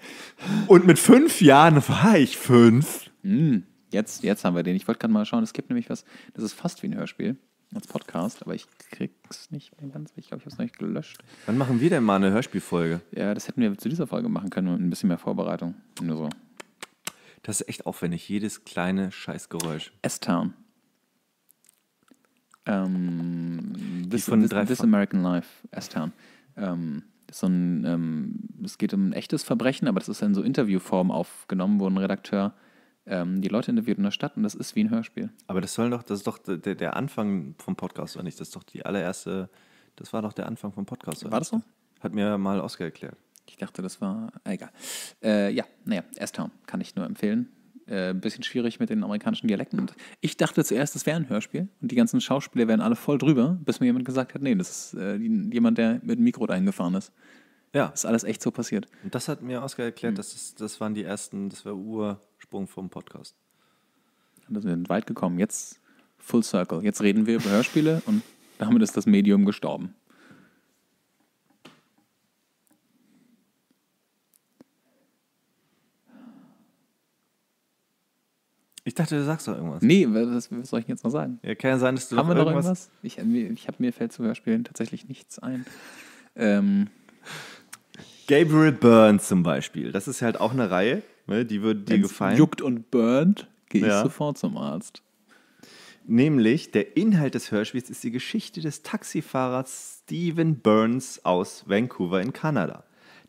Und mit 5 Jahren war ich 5. Mm, hm, jetzt, jetzt haben wir den. Ich wollte gerade mal schauen, es gibt nämlich was, das ist fast wie ein Hörspiel als Podcast, aber ich krieg's nicht mehr ganz. Ich glaube, ich habe es noch nicht gelöscht. Wann machen wir denn mal eine Hörspielfolge? Ja, das hätten wir zu dieser Folge machen können mit ein bisschen mehr Vorbereitung. Nur so. Das ist echt aufwendig, jedes kleine Scheißgeräusch. S-Town. Ähm, this, von this, this American Life, S-Town. Ähm, so ein, ähm, es geht um ein echtes Verbrechen, aber das ist in so Interviewform aufgenommen, wo ein Redakteur ähm, die Leute interviewt in der Stadt und das ist wie ein Hörspiel. Aber das soll doch, das ist doch der, der Anfang vom Podcast, oder nicht? Das ist doch die allererste, das war doch der Anfang vom Podcast, oder? War das so? Hat mir mal Oscar erklärt. Ich dachte, das war, egal. Äh, ja, naja, S-Town kann ich nur empfehlen. Äh, ein bisschen schwierig mit den amerikanischen Dialekten. Und ich dachte zuerst, das wäre ein Hörspiel und die ganzen Schauspieler wären alle voll drüber, bis mir jemand gesagt hat, nee, das ist äh, jemand, der mit dem Mikro dahin gefahren ist. Ja. Das ist alles echt so passiert. Und das hat mir Oskar erklärt, mhm. dass das, das waren die ersten, das war Ursprung vom Podcast. Da sind wir weit gekommen. Jetzt Full Circle. Jetzt reden wir über Hörspiele und damit ist das Medium gestorben. Ich dachte, du sagst doch irgendwas. Nee, was, was soll ich jetzt noch sagen? Ja, kann ja sein, dass du Haben wir noch irgendwas? Ich, äh, ich habe mir fällt zu Hörspielen tatsächlich nichts ein. Ähm. Gabriel Burns zum Beispiel. Das ist halt auch eine Reihe, ne? die würde dir Wenn's gefallen. Juckt und burnt, gehe ja. ich sofort zum Arzt. Nämlich der Inhalt des Hörspiels ist die Geschichte des Taxifahrers Stephen Burns aus Vancouver in Kanada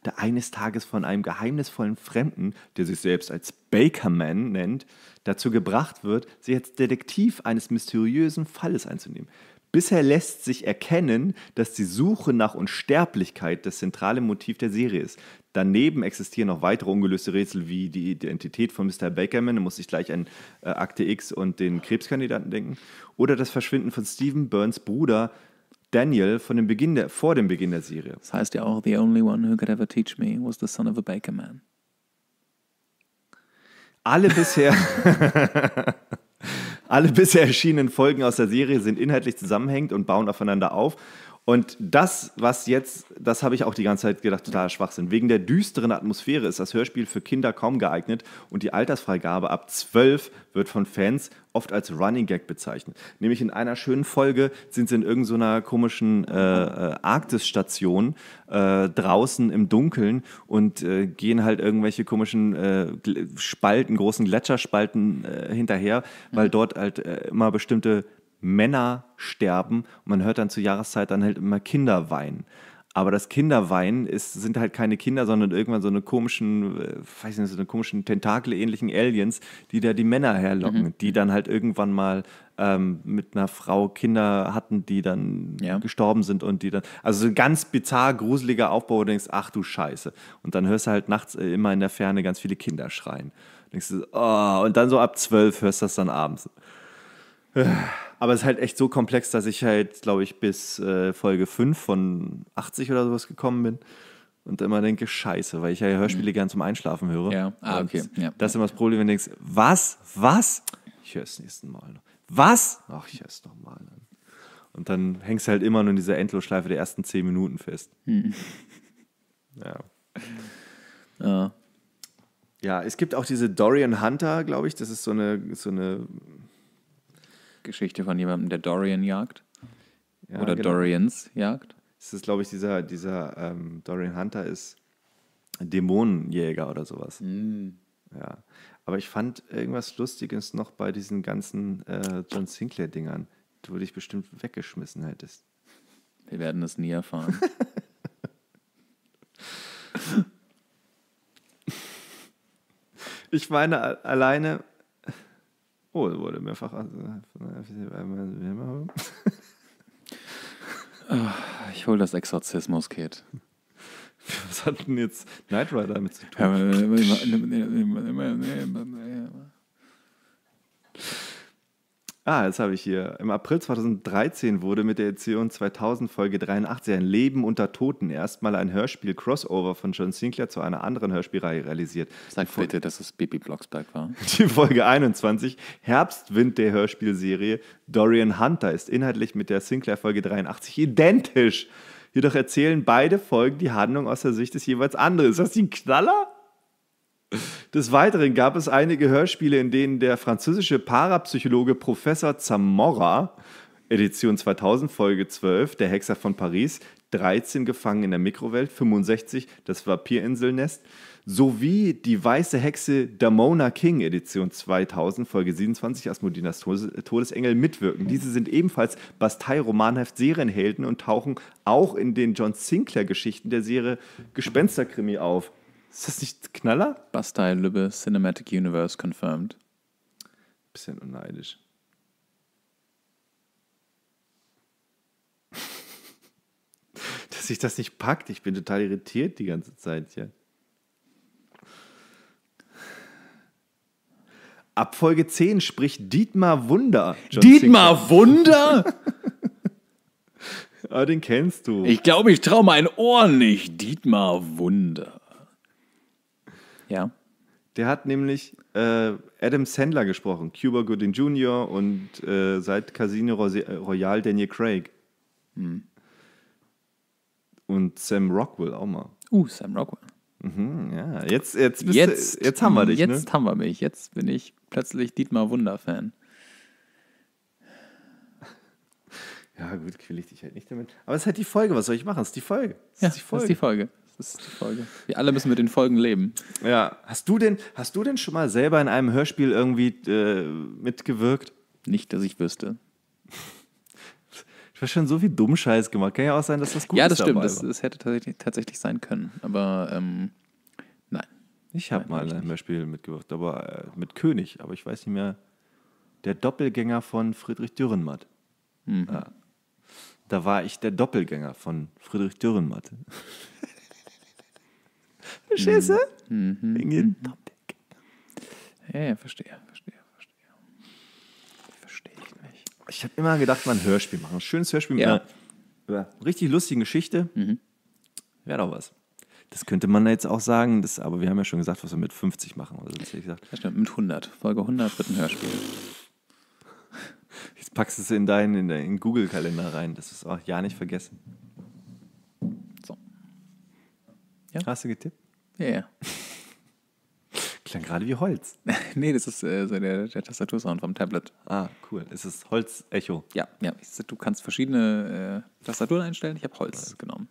der eines Tages von einem geheimnisvollen Fremden, der sich selbst als Bakerman nennt, dazu gebracht wird, sich als Detektiv eines mysteriösen Falles einzunehmen. Bisher lässt sich erkennen, dass die Suche nach Unsterblichkeit das zentrale Motiv der Serie ist. Daneben existieren noch weitere ungelöste Rätsel wie die Identität von Mr. Bakerman, da muss ich gleich an äh, Akte X und den Krebskandidaten denken, oder das Verschwinden von Stephen Burns Bruder, Daniel von dem Beginn der, vor dem Beginn der Serie. Das heißt ja auch, the only one who could ever teach me was the son of a baker man. Alle bisher, *laughs* alle bisher erschienenen Folgen aus der Serie sind inhaltlich zusammenhängend und bauen aufeinander auf. Und das, was jetzt, das habe ich auch die ganze Zeit gedacht, totaler Schwachsinn. Wegen der düsteren Atmosphäre ist das Hörspiel für Kinder kaum geeignet und die Altersfreigabe ab 12 wird von Fans oft als Running Gag bezeichnet. Nämlich in einer schönen Folge sind sie in irgendeiner so komischen äh, äh, Arktis-Station äh, draußen im Dunkeln und äh, gehen halt irgendwelche komischen äh, Spalten, großen Gletscherspalten äh, hinterher, weil mhm. dort halt immer bestimmte Männer sterben und man hört dann zur Jahreszeit dann halt immer Kinder weinen. Aber das Kinderwein ist, sind halt keine Kinder, sondern irgendwann so eine komischen, äh, weiß nicht, so eine komischen Tentakel-ähnlichen Aliens, die da die Männer herlocken, mhm. die dann halt irgendwann mal ähm, mit einer Frau Kinder hatten, die dann ja. gestorben sind und die dann. Also so ein ganz bizarr, gruseliger Aufbau, wo du denkst, ach du Scheiße. Und dann hörst du halt nachts äh, immer in der Ferne ganz viele Kinder schreien. Und denkst oh, und dann so ab zwölf hörst du das dann abends. Aber es ist halt echt so komplex, dass ich halt, glaube ich, bis äh, Folge 5 von 80 oder sowas gekommen bin und immer denke, scheiße, weil ich ja Hörspiele mhm. gern zum Einschlafen höre. Ja, ah, okay. Ja. Das ist immer das Problem, wenn du denkst, was, was? Ich höre es nächsten Mal noch. Was? Ach, ich höre es nochmal Und dann hängst du halt immer nur in dieser Endlosschleife der ersten 10 Minuten fest. Mhm. *laughs* Ja. ja. Ja, es gibt auch diese Dorian Hunter, glaube ich. Das ist so eine, so eine Geschichte von jemandem, der Dorian jagt. Ja, Oder genau. Dorians jagt. Es ist, glaube ich, dieser, dieser ähm, Dorian Hunter ist Dämonenjäger oder sowas. Mm. Ja. Aber ich fand irgendwas Lustiges noch bei diesen ganzen äh, John Sinclair-Dingern, wo du dich bestimmt weggeschmissen hättest. Wir werden es nie erfahren. *laughs* *laughs* ich meine, alleine Oh, wurde mehrfach äh, ah, Ich hole das Exorzismus-Kit. *laughs* Was hat denn jetzt Knight Rider damit zu tun? Ah, jetzt habe ich hier. Im April 2013 wurde mit der Edition 2000 Folge 83 ein Leben unter Toten erstmal ein Hörspiel-Crossover von John Sinclair zu einer anderen Hörspielreihe realisiert. Sag bitte, dass es Bibi Blocksberg war. *laughs* Die Folge 21, Herbstwind der Hörspielserie Dorian Hunter, ist inhaltlich mit der Sinclair Folge 83 identisch. Jedoch erzählen beide Folgen die Handlung aus der Sicht des jeweils anderen. Ist das ein Knaller? Des Weiteren gab es einige Hörspiele, in denen der französische Parapsychologe Professor Zamora, Edition 2000, Folge 12, Der Hexer von Paris, 13 Gefangen in der Mikrowelt, 65, das Vampirinselnest, sowie die weiße Hexe Damona King, Edition 2000, Folge 27, Asmodinas Todesengel mitwirken. Diese sind ebenfalls Bastei-Romanheft Serienhelden und tauchen auch in den John Sinclair-Geschichten der Serie Gespensterkrimi auf. Ist das nicht Knaller? Bastei Lübbe, Cinematic Universe confirmed. Bisschen unneidisch. *laughs* Dass sich das nicht packt. Ich bin total irritiert die ganze Zeit hier. Ab Folge 10 spricht Dietmar Wunder. John Dietmar Singer. Wunder? ah, *laughs* den kennst du. Ich glaube, ich traue meinen Ohren nicht. Dietmar Wunder. Ja. Der hat nämlich äh, Adam Sandler gesprochen, Cuba Gooding Jr. und äh, seit Casino Royale Daniel Craig. Mhm. Und Sam Rockwell auch mal. Uh, Sam Rockwell. Mhm, ja, jetzt, jetzt, jetzt, du, jetzt haben wir dich. Ne? Jetzt ne? haben wir mich. Jetzt bin ich plötzlich Dietmar Wunder-Fan. *laughs* Ja, gut, quill ich dich halt nicht damit. Aber es ist halt die Folge, was soll ich machen? Es ist die Folge. Es ja, ist die Folge. ist die Folge. Das ist die Folge. Wir alle müssen mit den Folgen leben. Ja. Hast du denn, hast du denn schon mal selber in einem Hörspiel irgendwie äh, mitgewirkt? Nicht, dass ich wüsste. Ich habe schon so viel Dummscheiß gemacht. Kann ja auch sein, dass das gut ist. Ja, das stimmt. Das, das, hätte tatsächlich, tatsächlich, sein können. Aber ähm, nein. Ich habe mal ein Hörspiel mitgewirkt, aber äh, mit König. Aber ich weiß nicht mehr. Der Doppelgänger von Friedrich Dürrenmatt. Mhm. Ja. Da war ich der Doppelgänger von Friedrich Dürrenmatt. Verstehst du? Mhm. Wegen jedem mhm. Topic. Ja, ja, verstehe, verstehe, verstehe. Verstehe ich nicht. Ich habe immer gedacht, man ein Hörspiel machen. Ein schönes Hörspiel ja. mit einer, richtig lustigen Geschichte. Mhm. Wäre doch was. Das könnte man jetzt auch sagen, das, aber wir haben ja schon gesagt, was wir mit 50 machen. Oder sonst gesagt. Ja, stimmt, mit 100. Folge 100 wird ein Hörspiel. Jetzt packst du es in deinen in dein Google-Kalender rein, Das ist auch ja nicht vergessen. Ja. Hast du getippt? Ja, ja. *laughs* Klang gerade wie Holz. *laughs* nee, das ist äh, so der, der Tastatursound vom Tablet. Ah, cool. Es ist Holz-Echo. Ja, ja. Du kannst verschiedene äh, Tastaturen einstellen. Ich habe Holz cool. genommen.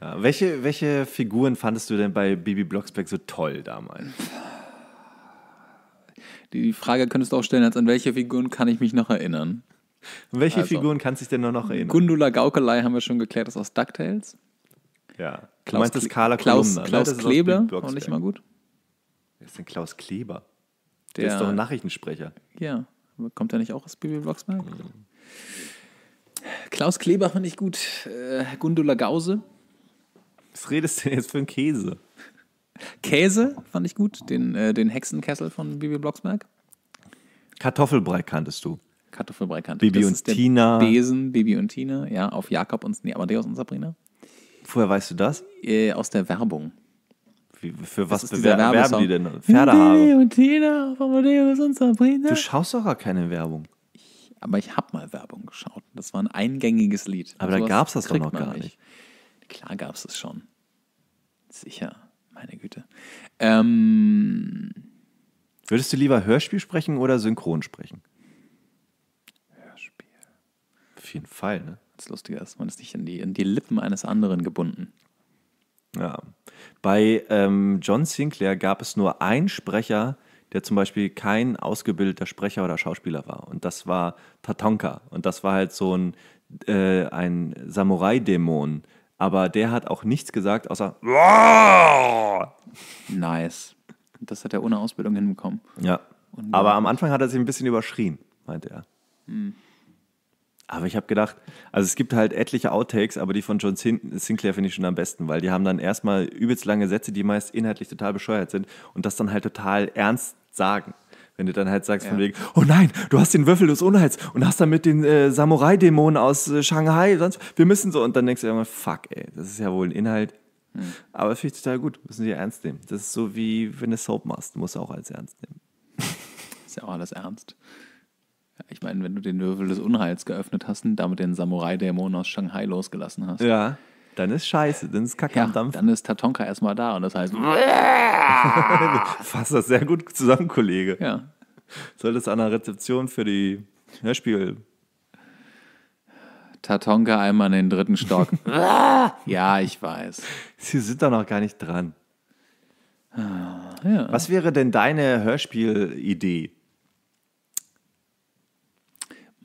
Ja, welche, welche Figuren fandest du denn bei Bibi Blocksberg so toll damals? Die, die Frage könntest du auch stellen, als an welche Figuren kann ich mich noch erinnern? welche also, Figuren kannst du dich denn noch erinnern? Gundula Gaukelei haben wir schon geklärt, das ist aus DuckTales. Ja. Klaus du meinst das Carla Klaus, Kolumna, ne? Klaus ne? Kleber, auch nicht mal gut. Wer ist denn Klaus Kleber? Der, der ist doch ein Nachrichtensprecher. Ja, kommt er nicht auch aus Bibi Blocksberg? Mhm. Klaus Kleber fand ich gut. Äh, Gundula Gause. Was redest du denn jetzt für einen Käse? Käse fand ich gut. Den, äh, den Hexenkessel von Bibi Blocksberg. Kartoffelbrei kanntest du. Kartoffelbrei kannte Bibi das und Tina. Besen, Bibi und Tina. Ja, auf Jakob und Amadeus und Sabrina. Woher weißt du das? Äh, aus der Werbung. Wie, für was, bewerben die denn? Pferdehaare. Nee, und Tina, Amadeus und Sabrina. Du schaust doch gar keine Werbung. Ich, aber ich habe mal Werbung geschaut. Das war ein eingängiges Lied. Aber da gab es das doch noch gar nicht. nicht. Klar gab es es schon. Sicher, meine Güte. Ähm, Würdest du lieber Hörspiel sprechen oder synchron sprechen? Hörspiel. Auf jeden Fall, ne? Das Lustige ist, man ist nicht in die, in die Lippen eines anderen gebunden. Ja. Bei ähm, John Sinclair gab es nur einen Sprecher, der zum Beispiel kein ausgebildeter Sprecher oder Schauspieler war. Und das war Tatonka. Und das war halt so ein, äh, ein Samurai-Dämon. Aber der hat auch nichts gesagt, außer Nice. Das hat er ohne Ausbildung hinbekommen. Ja. Und Aber am Anfang hat er sich ein bisschen überschrien, meinte er. Hm. Aber ich habe gedacht, also es gibt halt etliche Outtakes, aber die von John Sin Sinclair finde ich schon am besten, weil die haben dann erstmal übelst lange Sätze, die meist inhaltlich total bescheuert sind und das dann halt total ernst sagen. Wenn du dann halt sagst ja. von wegen, oh nein, du hast den Würfel des Unheils und hast dann mit den äh, Samurai-Dämonen aus äh, Shanghai, sonst, wir müssen so. Und dann denkst du immer, fuck, ey, das ist ja wohl ein Inhalt. Mhm. Aber finde ich total gut, müssen sie ernst nehmen. Das ist so wie, wenn du Soap machst, musst auch alles ernst nehmen. ist ja auch alles ernst. Ich meine, wenn du den Würfel des Unheils geöffnet hast und damit den Samurai-Dämon aus Shanghai losgelassen hast. Ja, dann ist scheiße, dann ist Kacke ja, am Dampf. Dann ist Tatonka erstmal da und das heißt. *laughs* *laughs* Fass das sehr gut zusammen, Kollege. Ja. Solltest an der Rezeption für die Hörspiel. Ne, Tatonka einmal in den dritten Stock. *laughs* ja, ich weiß. Sie sind da noch gar nicht dran. Ah, ja. Was wäre denn deine Hörspielidee?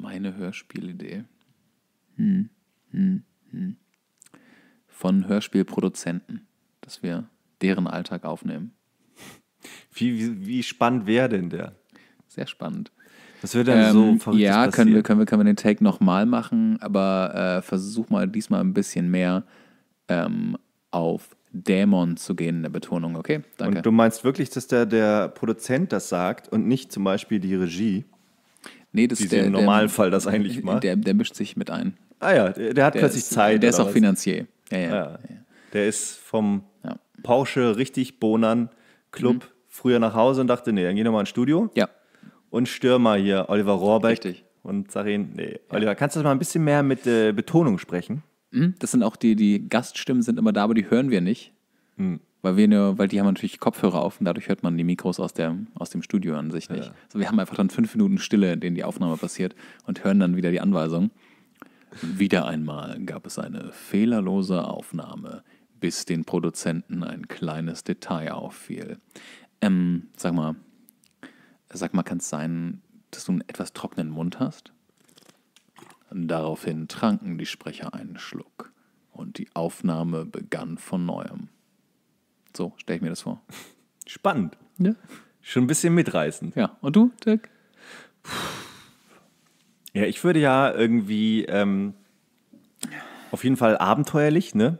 meine Hörspielidee. Hm, hm, hm. Von Hörspielproduzenten, dass wir deren Alltag aufnehmen. Wie, wie, wie spannend wäre denn der? Sehr spannend. Das wird dann ähm, so Ja, können wir, können, wir, können wir den Take nochmal machen, aber äh, versuch mal diesmal ein bisschen mehr ähm, auf Dämon zu gehen in der Betonung, okay? Danke. Und du meinst wirklich, dass der, der Produzent das sagt und nicht zum Beispiel die Regie? Nee, das ist der, im Normalfall der, das eigentlich macht. Der, der mischt sich mit ein. Ah ja, der, der hat plötzlich ist, Zeit. Der ist auch was? Finanzier. Ah ja, ja, ja. Der ist vom Porsche richtig Bonan Club mhm. früher nach Hause und dachte, nee, dann geh nochmal ins Studio. Ja. Und stör mal hier Oliver Rohrbeck. Richtig. Und sag ihn, nee, Oliver, kannst du das mal ein bisschen mehr mit äh, Betonung sprechen? Mhm. Das sind auch die, die Gaststimmen sind immer da, aber die hören wir nicht. Mhm. Weil, wir nur, weil die haben natürlich Kopfhörer auf und dadurch hört man die Mikros aus, der, aus dem Studio an sich nicht. Ja. Also wir haben einfach dann fünf Minuten Stille, in denen die Aufnahme passiert und hören dann wieder die Anweisung. Wieder einmal gab es eine fehlerlose Aufnahme, bis den Produzenten ein kleines Detail auffiel. Ähm, sag mal, sag mal, kann es sein, dass du einen etwas trockenen Mund hast? Daraufhin tranken die Sprecher einen Schluck und die Aufnahme begann von neuem. So stelle ich mir das vor. Spannend. Ja. Schon ein bisschen mitreißend. Ja. Und du, Dirk? Ja, ich würde ja irgendwie ähm, auf jeden Fall abenteuerlich, ne?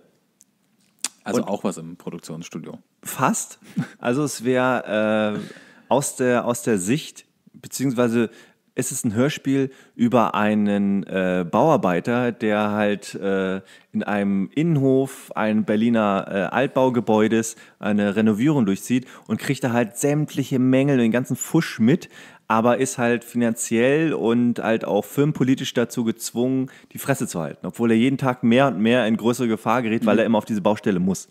Also Und auch was im Produktionsstudio. Fast. Also es wäre äh, aus, der, aus der Sicht, beziehungsweise es ist ein Hörspiel über einen äh, Bauarbeiter, der halt äh, in einem Innenhof ein Berliner äh, Altbaugebäudes eine Renovierung durchzieht und kriegt da halt sämtliche Mängel und den ganzen Fusch mit, aber ist halt finanziell und halt auch firmenpolitisch dazu gezwungen, die Fresse zu halten, obwohl er jeden Tag mehr und mehr in größere Gefahr gerät, mhm. weil er immer auf diese Baustelle muss.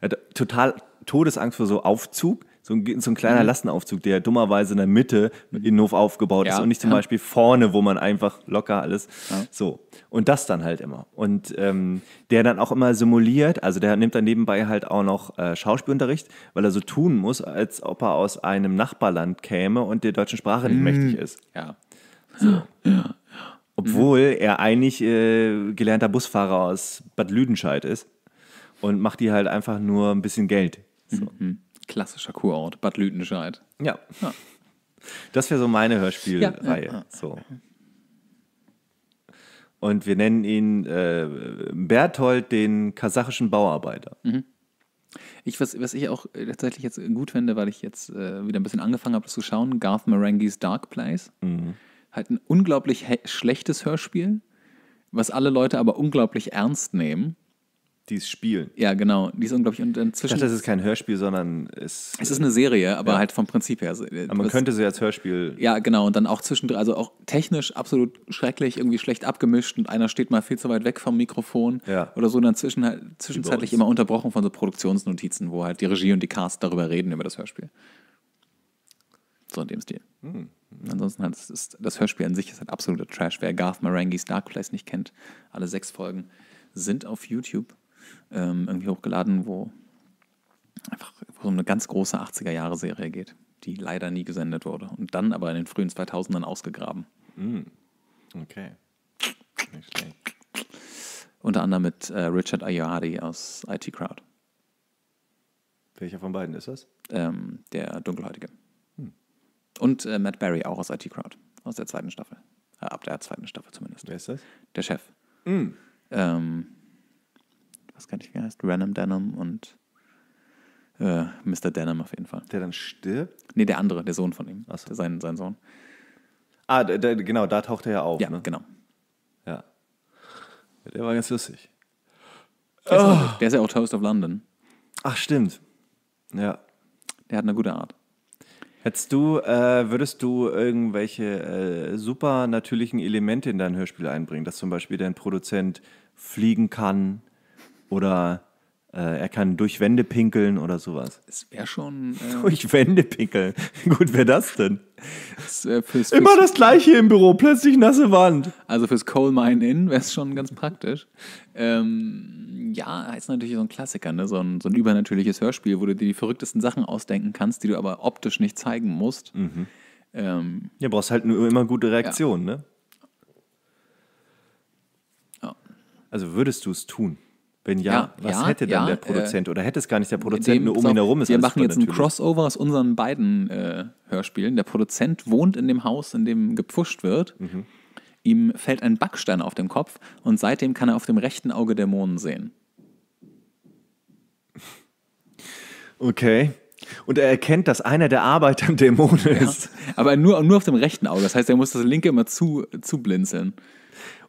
Er hat total Todesangst vor so Aufzug so ein, so ein kleiner mhm. Lastenaufzug, der dummerweise in der Mitte mhm. in Hof aufgebaut ja. ist und nicht zum ja. Beispiel vorne, wo man einfach locker alles. Ja. So. Und das dann halt immer. Und ähm, der dann auch immer simuliert, also der nimmt dann nebenbei halt auch noch äh, Schauspielunterricht, weil er so tun muss, als ob er aus einem Nachbarland käme und der deutschen Sprache nicht mhm. mächtig ist. Ja. So. ja. Obwohl mhm. er eigentlich äh, gelernter Busfahrer aus Bad Lüdenscheid ist und macht die halt einfach nur ein bisschen Geld. So. Mhm. Klassischer Kurort, Bad Lüdenscheid. Ja. ja. Das wäre so meine Hörspielreihe. Ja. So. Und wir nennen ihn äh, Berthold, den kasachischen Bauarbeiter. Mhm. Ich, was, was ich auch tatsächlich jetzt gut finde, weil ich jetzt äh, wieder ein bisschen angefangen habe, das zu schauen, Garth Marenghi's Dark Place. Mhm. Halt ein unglaublich schlechtes Hörspiel, was alle Leute aber unglaublich ernst nehmen die es spielen. Ja, genau. Die ist unglaublich. Und inzwischen. Das ist kein Hörspiel, sondern es. Es ist eine Serie, aber ja. halt vom Prinzip her. Also, äh, aber man könnte sie als Hörspiel. Ja, genau. Und dann auch zwischendrin, also auch technisch absolut schrecklich, irgendwie schlecht abgemischt und einer steht mal viel zu weit weg vom Mikrofon ja. oder so. Und dann zwischen, halt, zwischenzeitlich immer unterbrochen von so Produktionsnotizen, wo halt die Regie und die Cast darüber reden, über das Hörspiel. So in dem Stil. Hm. Ansonsten halt, das, ist, das Hörspiel an sich ist halt absoluter Trash. Wer Garth Marenghi's Dark Place nicht kennt, alle sechs Folgen sind auf YouTube ähm, irgendwie hochgeladen, wo einfach wo eine ganz große 80er-Jahre-Serie geht, die leider nie gesendet wurde und dann aber in den frühen 2000ern ausgegraben. Mm. Okay. Nicht schlecht. Unter anderem mit äh, Richard Ayoade aus IT Crowd. Welcher von beiden ist das? Ähm, der Dunkelhäutige. Hm. Und äh, Matt Barry auch aus IT Crowd, aus der zweiten Staffel. Äh, ab der zweiten Staffel zumindest. Wer ist das? Der Chef. Mm. Ähm, ich weiß gar nicht, wie er heißt, Random Denim und äh, Mr. Denim auf jeden Fall. Der dann stirbt? Nee, der andere, der Sohn von ihm. so. sein, sein Sohn. Ah, der, der, genau, da taucht er ja auf. Ja, ne? genau. Ja. Der war ganz lustig. Der, oh. ist, ah. der ist ja auch Toast of London. Ach, stimmt. Ja. Der hat eine gute Art. Hättest du, äh, würdest du irgendwelche äh, supernatürlichen Elemente in dein Hörspiel einbringen, dass zum Beispiel dein Produzent fliegen kann oder äh, er kann durch Wände pinkeln oder sowas. Es wäre schon. Äh, *laughs* durch Wände pinkeln. *laughs* Gut, wer das denn? Das für's, äh, für's Immer das Gleiche im Büro, plötzlich nasse Wand. Also fürs Coal Mine Inn wäre es schon ganz praktisch. Ähm, ja, ist natürlich so ein Klassiker, ne? so, ein, so ein übernatürliches Hörspiel, wo du dir die verrücktesten Sachen ausdenken kannst, die du aber optisch nicht zeigen musst. Mhm. Ähm, ja, brauchst halt nur immer gute Reaktionen, ja. ne? Ja. Also würdest du es tun? Wenn ja, ja was ja, hätte dann ja, der äh, Produzent? Äh, oder hätte es gar nicht der Produzent, dem, nur um so, ihn herum ist Wir machen jetzt natürlich. ein Crossover aus unseren beiden äh, Hörspielen. Der Produzent wohnt in dem Haus, in dem gepfuscht wird. Mhm. Ihm fällt ein Backstein auf den Kopf und seitdem kann er auf dem rechten Auge Dämonen sehen. Okay. Und er erkennt, dass einer der Arbeiter ein Dämon ist. Ja, aber nur, nur auf dem rechten Auge. Das heißt, er muss das linke immer zu, zu blinzeln.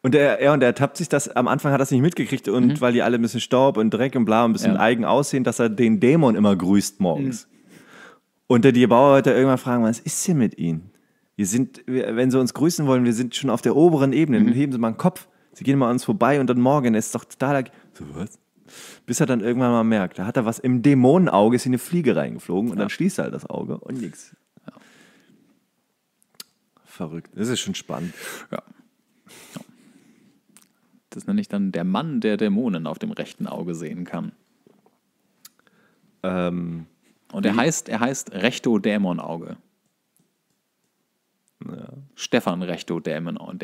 Und er, ja, und er tappt sich das, am Anfang hat er das nicht mitgekriegt und mhm. weil die alle ein bisschen Staub und Dreck und bla und ein bisschen ja. eigen aussehen, dass er den Dämon immer grüßt morgens. Mhm. Und die Bauarbeiter irgendwann fragen, was ist hier mit ihnen? Wir sind, wenn sie uns grüßen wollen, wir sind schon auf der oberen Ebene, mhm. dann heben sie mal den Kopf, sie gehen mal an uns vorbei und dann morgen ist doch total, So was? Bis er dann irgendwann mal merkt, da hat er was im Dämonenauge, ist in eine Fliege reingeflogen und ja. dann schließt er halt das Auge und nix. Ja. Verrückt. Das ist schon spannend. Ja. Das nenne ich dann der Mann der Dämonen auf dem rechten Auge sehen kann. Ähm, Und er heißt, er heißt Resto Dämonauge. Ja. Stefan Resto Dämonauge.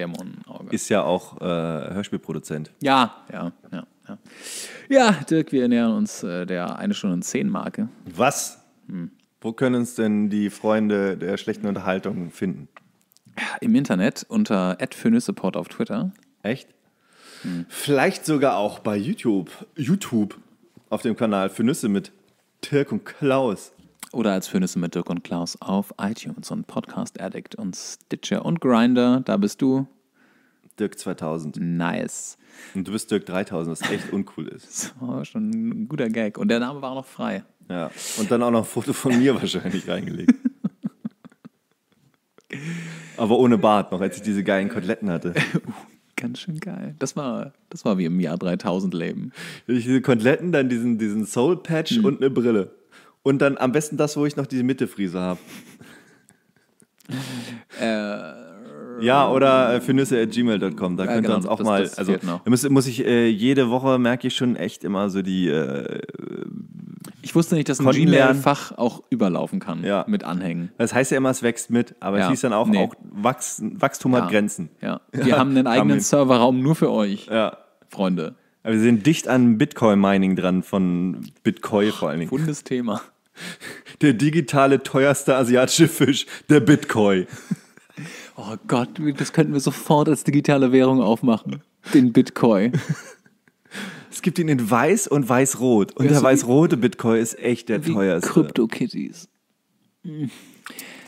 Ist ja auch äh, Hörspielproduzent. Ja, ja, ja, ja. Ja, Dirk, wir ernähren uns äh, der eine Stunde und zehn Marke. Was? Hm. Wo können uns denn die Freunde der schlechten Unterhaltung finden? Im Internet unter @fönissepod auf Twitter. Echt? Hm. Vielleicht sogar auch bei YouTube, YouTube auf dem Kanal für Nüsse mit Dirk und Klaus. Oder als Föhnisse mit Dirk und Klaus auf iTunes und Podcast Addict und Stitcher und Grinder. Da bist du. Dirk 2000. Nice. Und du bist Dirk 3000, was echt uncool ist. *laughs* so, schon ein guter Gag. Und der Name war auch noch frei. Ja, und dann auch noch ein Foto von mir wahrscheinlich reingelegt. *laughs* Aber ohne Bart noch, als ich diese geilen Koteletten hatte. *laughs* Uh ganz schön geil. Das war, das war wie im Jahr 3000 Leben. Diese Koteletten, dann diesen, diesen Soul-Patch mhm. und eine Brille. Und dann am besten das, wo ich noch diese Mittefriese habe. äh. Ja, oder äh, Da ja, könnt ihr genau, uns auch das, mal. Das also, da muss, muss ich äh, jede Woche merke ich schon echt immer so die äh, ich wusste nicht, dass ein Konnten Gmail-Fach auch überlaufen kann ja. mit Anhängen. Das heißt ja immer, es wächst mit, aber ja. es hieß dann auch, nee. auch Wachs, Wachstum hat Grenzen. Ja. *laughs* Wir haben einen eigenen haben Serverraum nur für euch, Freunde. Aber wir sind dicht an Bitcoin-Mining dran, von Bitcoin vor allen Dingen. Wundes Thema. *laughs* Der digitale teuerste asiatische Fisch, der Bitcoin. Oh Gott, das könnten wir sofort als digitale Währung aufmachen. Den Bitcoin. *laughs* Es gibt ihn in weiß und weiß-rot. Und der weiß-rote Bitcoin ist echt der wie teuerste. Crypto-Kitties. Hm.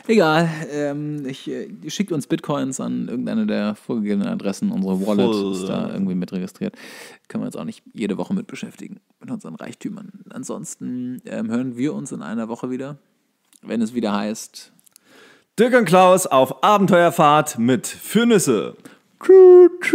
Egal, ähm, ich, äh, schickt uns Bitcoins an irgendeine der vorgegebenen Adressen. Unsere Wallet Voll. ist da irgendwie mit registriert. Können wir uns auch nicht jede Woche mit beschäftigen, mit unseren Reichtümern. Ansonsten ähm, hören wir uns in einer Woche wieder, wenn es wieder heißt. Dirk und Klaus auf Abenteuerfahrt mit Fürnüsse. Tschüss.